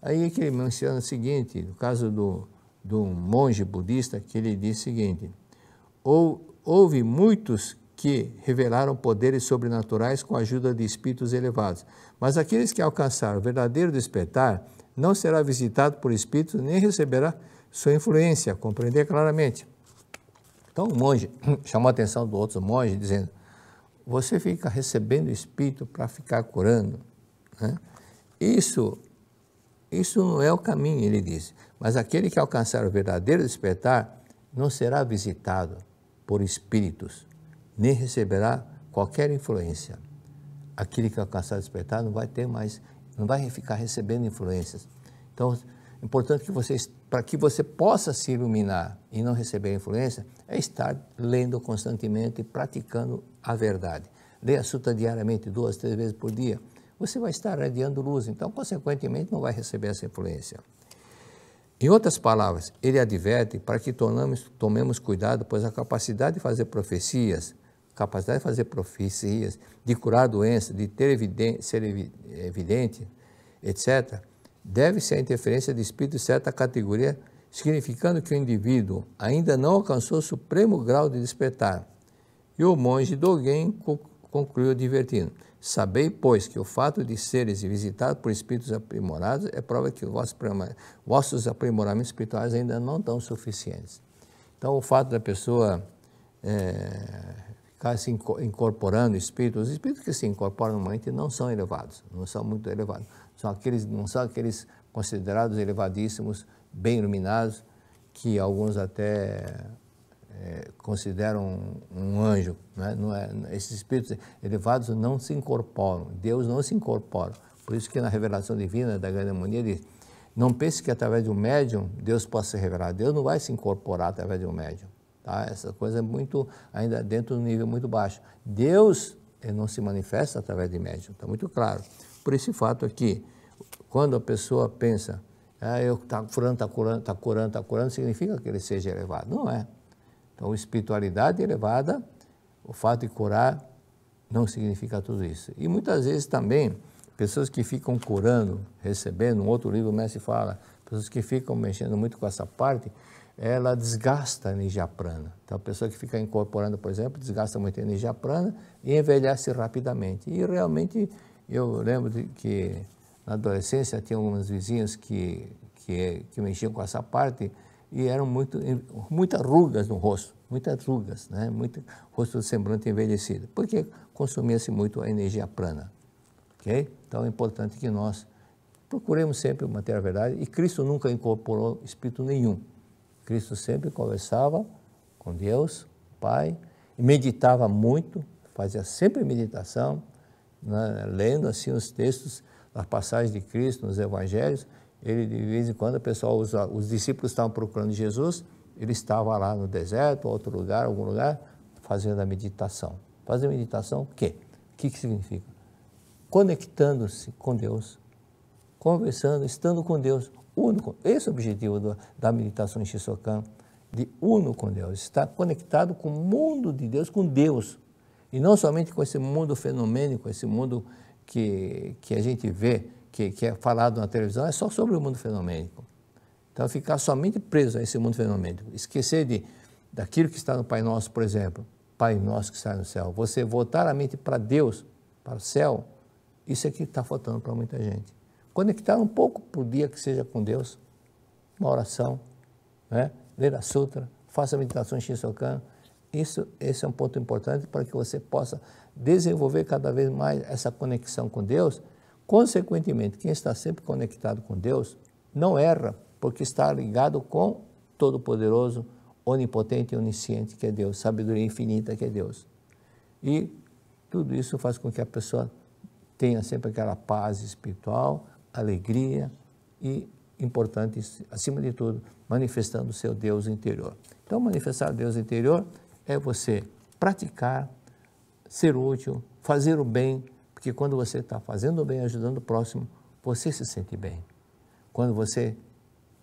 Aí é que ele menciona o seguinte, no caso do, do monge budista, que ele diz o seguinte, ou, houve muitos que revelaram poderes sobrenaturais com a ajuda de espíritos elevados. Mas aqueles que alcançaram o verdadeiro despertar não será visitado por espíritos nem receberá sua influência, compreender claramente. Então o monge *clears throat* chamou a atenção do outro monge, dizendo: Você fica recebendo espírito para ficar curando. Né? Isso, isso não é o caminho, ele disse. Mas aquele que alcançar o verdadeiro despertar não será visitado por espíritos nem receberá qualquer influência. Aquele que alcançar despertar não vai ter mais, não vai ficar recebendo influências. Então, é importante que vocês, para que você possa se iluminar e não receber influência, é estar lendo constantemente e praticando a verdade. Leia a suta diariamente, duas, três vezes por dia. Você vai estar radiando luz, então, consequentemente, não vai receber essa influência. Em outras palavras, ele adverte para que tomemos cuidado, pois a capacidade de fazer profecias capacidade de fazer profecias, de curar doenças, de ter evidente, ser evidente, etc., deve-se à interferência de espírito de certa categoria, significando que o indivíduo ainda não alcançou o supremo grau de despertar. E o monge Dogen concluiu divertindo: Sabei, pois, que o fato de seres visitados por espíritos aprimorados é prova que vossos aprimoramentos espirituais ainda não estão suficientes. Então, o fato da pessoa é, está se incorporando espíritos. Os espíritos que se incorporam normalmente não são elevados, não são muito elevados. São aqueles, não são aqueles considerados elevadíssimos, bem iluminados, que alguns até é, consideram um anjo. Né? Não é, esses espíritos elevados não se incorporam, Deus não se incorpora. Por isso que na revelação divina da grande harmonia diz, não pense que através de um médium Deus possa se revelar. Deus não vai se incorporar através de um médium. Tá? Essa coisa é muito, ainda dentro do nível muito baixo. Deus não se manifesta através de médium, está muito claro. Por esse fato aqui, quando a pessoa pensa, ah, eu está curando, está curando, está curando, está curando, significa que ele seja elevado. Não é. Então, espiritualidade elevada, o fato de curar, não significa tudo isso. E muitas vezes também, pessoas que ficam curando, recebendo, um outro livro o mestre fala, pessoas que ficam mexendo muito com essa parte, ela desgasta a energia prana. Então, a pessoa que fica incorporando, por exemplo, desgasta muito a energia prana e envelhece rapidamente. E realmente, eu lembro que na adolescência tinha alguns vizinhos que, que, que mexiam com essa parte e eram muito, muitas rugas no rosto, muitas rugas, né? muito rosto semblante envelhecido, porque consumia-se muito a energia prana. Okay? Então, é importante que nós procuremos sempre manter a verdade e Cristo nunca incorporou espírito nenhum. Cristo sempre conversava com Deus, Pai, meditava muito, fazia sempre meditação, né, lendo assim os textos as passagens de Cristo nos Evangelhos. Ele de vez em quando, o pessoal, os, os discípulos estavam procurando Jesus, ele estava lá no deserto, outro lugar, algum lugar, fazendo a meditação. Fazer meditação, o quê? O que, que significa? Conectando-se com Deus, conversando, estando com Deus, esse é o objetivo do, da meditação em Shisokan, de uno com Deus, estar conectado com o mundo de Deus, com Deus. E não somente com esse mundo fenomênico, esse mundo que, que a gente vê, que, que é falado na televisão, é só sobre o mundo fenomênico. Então, ficar somente preso a esse mundo fenomênico, esquecer de, daquilo que está no Pai Nosso, por exemplo, Pai Nosso que está no céu, você voltar a mente para Deus, para o céu, isso é que está faltando para muita gente conectar um pouco por dia que seja com Deus, uma oração, né? ler a sutra, faça em Shinsokan. Isso, esse é um ponto importante para que você possa desenvolver cada vez mais essa conexão com Deus. Consequentemente, quem está sempre conectado com Deus não erra, porque está ligado com Todo-Poderoso, Onipotente e Onisciente, que é Deus, sabedoria infinita, que é Deus. E tudo isso faz com que a pessoa tenha sempre aquela paz espiritual, alegria e, importante, acima de tudo, manifestando o seu Deus interior. Então, manifestar o Deus interior é você praticar, ser útil, fazer o bem, porque quando você está fazendo o bem, ajudando o próximo, você se sente bem. Quando você,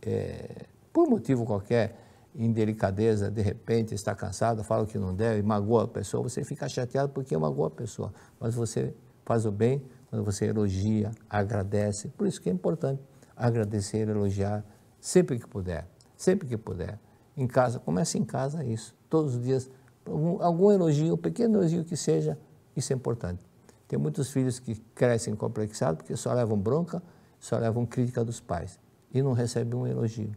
é, por motivo qualquer, em delicadeza, de repente está cansado, fala que não deve, magoa a pessoa, você fica chateado porque magoa a pessoa. Mas você faz o bem quando você elogia, agradece. Por isso que é importante agradecer, elogiar, sempre que puder, sempre que puder. Em casa, comece em casa isso, todos os dias, algum, algum elogio, um pequeno elogio que seja, isso é importante. Tem muitos filhos que crescem complexados porque só levam bronca, só levam crítica dos pais e não recebem um elogio.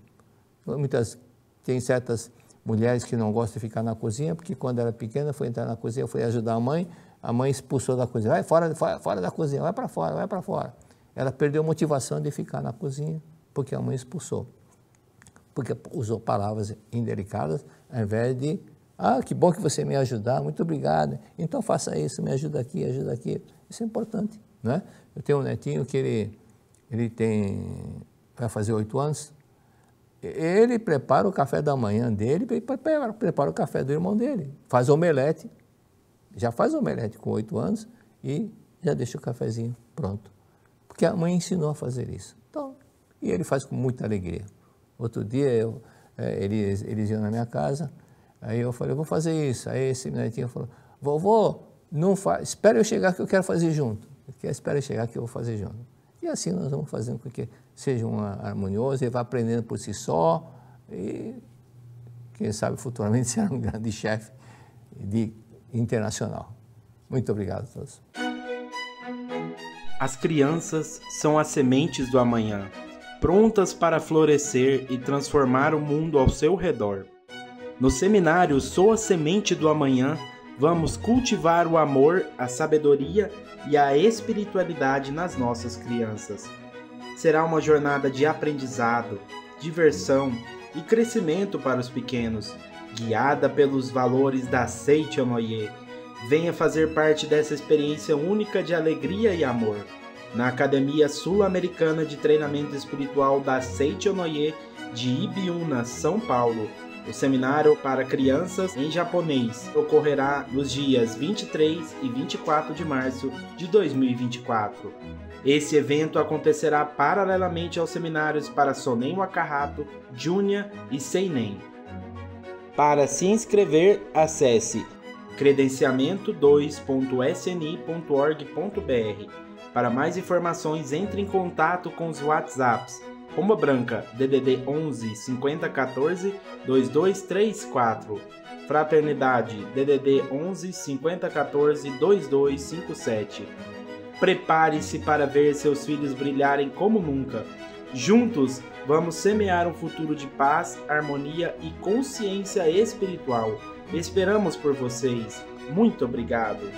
Muitas, tem certas mulheres que não gostam de ficar na cozinha porque quando era pequena foi entrar na cozinha, foi ajudar a mãe, a mãe expulsou da cozinha. Vai fora, fora, fora da cozinha, vai para fora, vai para fora. Ela perdeu a motivação de ficar na cozinha porque a mãe expulsou. Porque usou palavras indelicadas ao invés de ah, que bom que você me ajudar, muito obrigado. Então faça isso, me ajuda aqui, ajuda aqui. Isso é importante, né? Eu tenho um netinho que ele, ele tem, vai fazer oito anos. Ele prepara o café da manhã dele, prepara, prepara o café do irmão dele, faz omelete, já faz omelete com oito anos e já deixa o cafezinho pronto. Porque a mãe ensinou a fazer isso. Então, e ele faz com muita alegria. Outro dia eu, é, eles, eles iam na minha casa, aí eu falei, eu vou fazer isso. Aí esse netinho falou, vovô, não fa espera eu chegar que eu quero fazer junto. Quero, espera eu chegar que eu vou fazer junto. E assim nós vamos fazendo com que seja uma harmonioso, ele vai aprendendo por si só e quem sabe futuramente *laughs* será um grande chefe de internacional. Muito obrigado a todos. As crianças são as sementes do amanhã, prontas para florescer e transformar o mundo ao seu redor. No seminário Sou a Semente do Amanhã, vamos cultivar o amor, a sabedoria e a espiritualidade nas nossas crianças. Será uma jornada de aprendizado, diversão e crescimento para os pequenos guiada pelos valores da Seite Omoye. Venha fazer parte dessa experiência única de alegria e amor. Na Academia Sul-Americana de Treinamento Espiritual da Seite Onoye de Ibiúna, São Paulo. O seminário para crianças em japonês ocorrerá nos dias 23 e 24 de março de 2024. Esse evento acontecerá paralelamente aos seminários para Sonen Wakahato, Junya e Seinen. Para se inscrever, acesse credenciamento2.sni.org.br. Para mais informações, entre em contato com os WhatsApps Pomba Branca, DDD 11 5014 2234. Fraternidade, DDD 11 5014 2257. Prepare-se para ver seus filhos brilharem como nunca. Juntos, Vamos semear um futuro de paz, harmonia e consciência espiritual. Esperamos por vocês. Muito obrigado.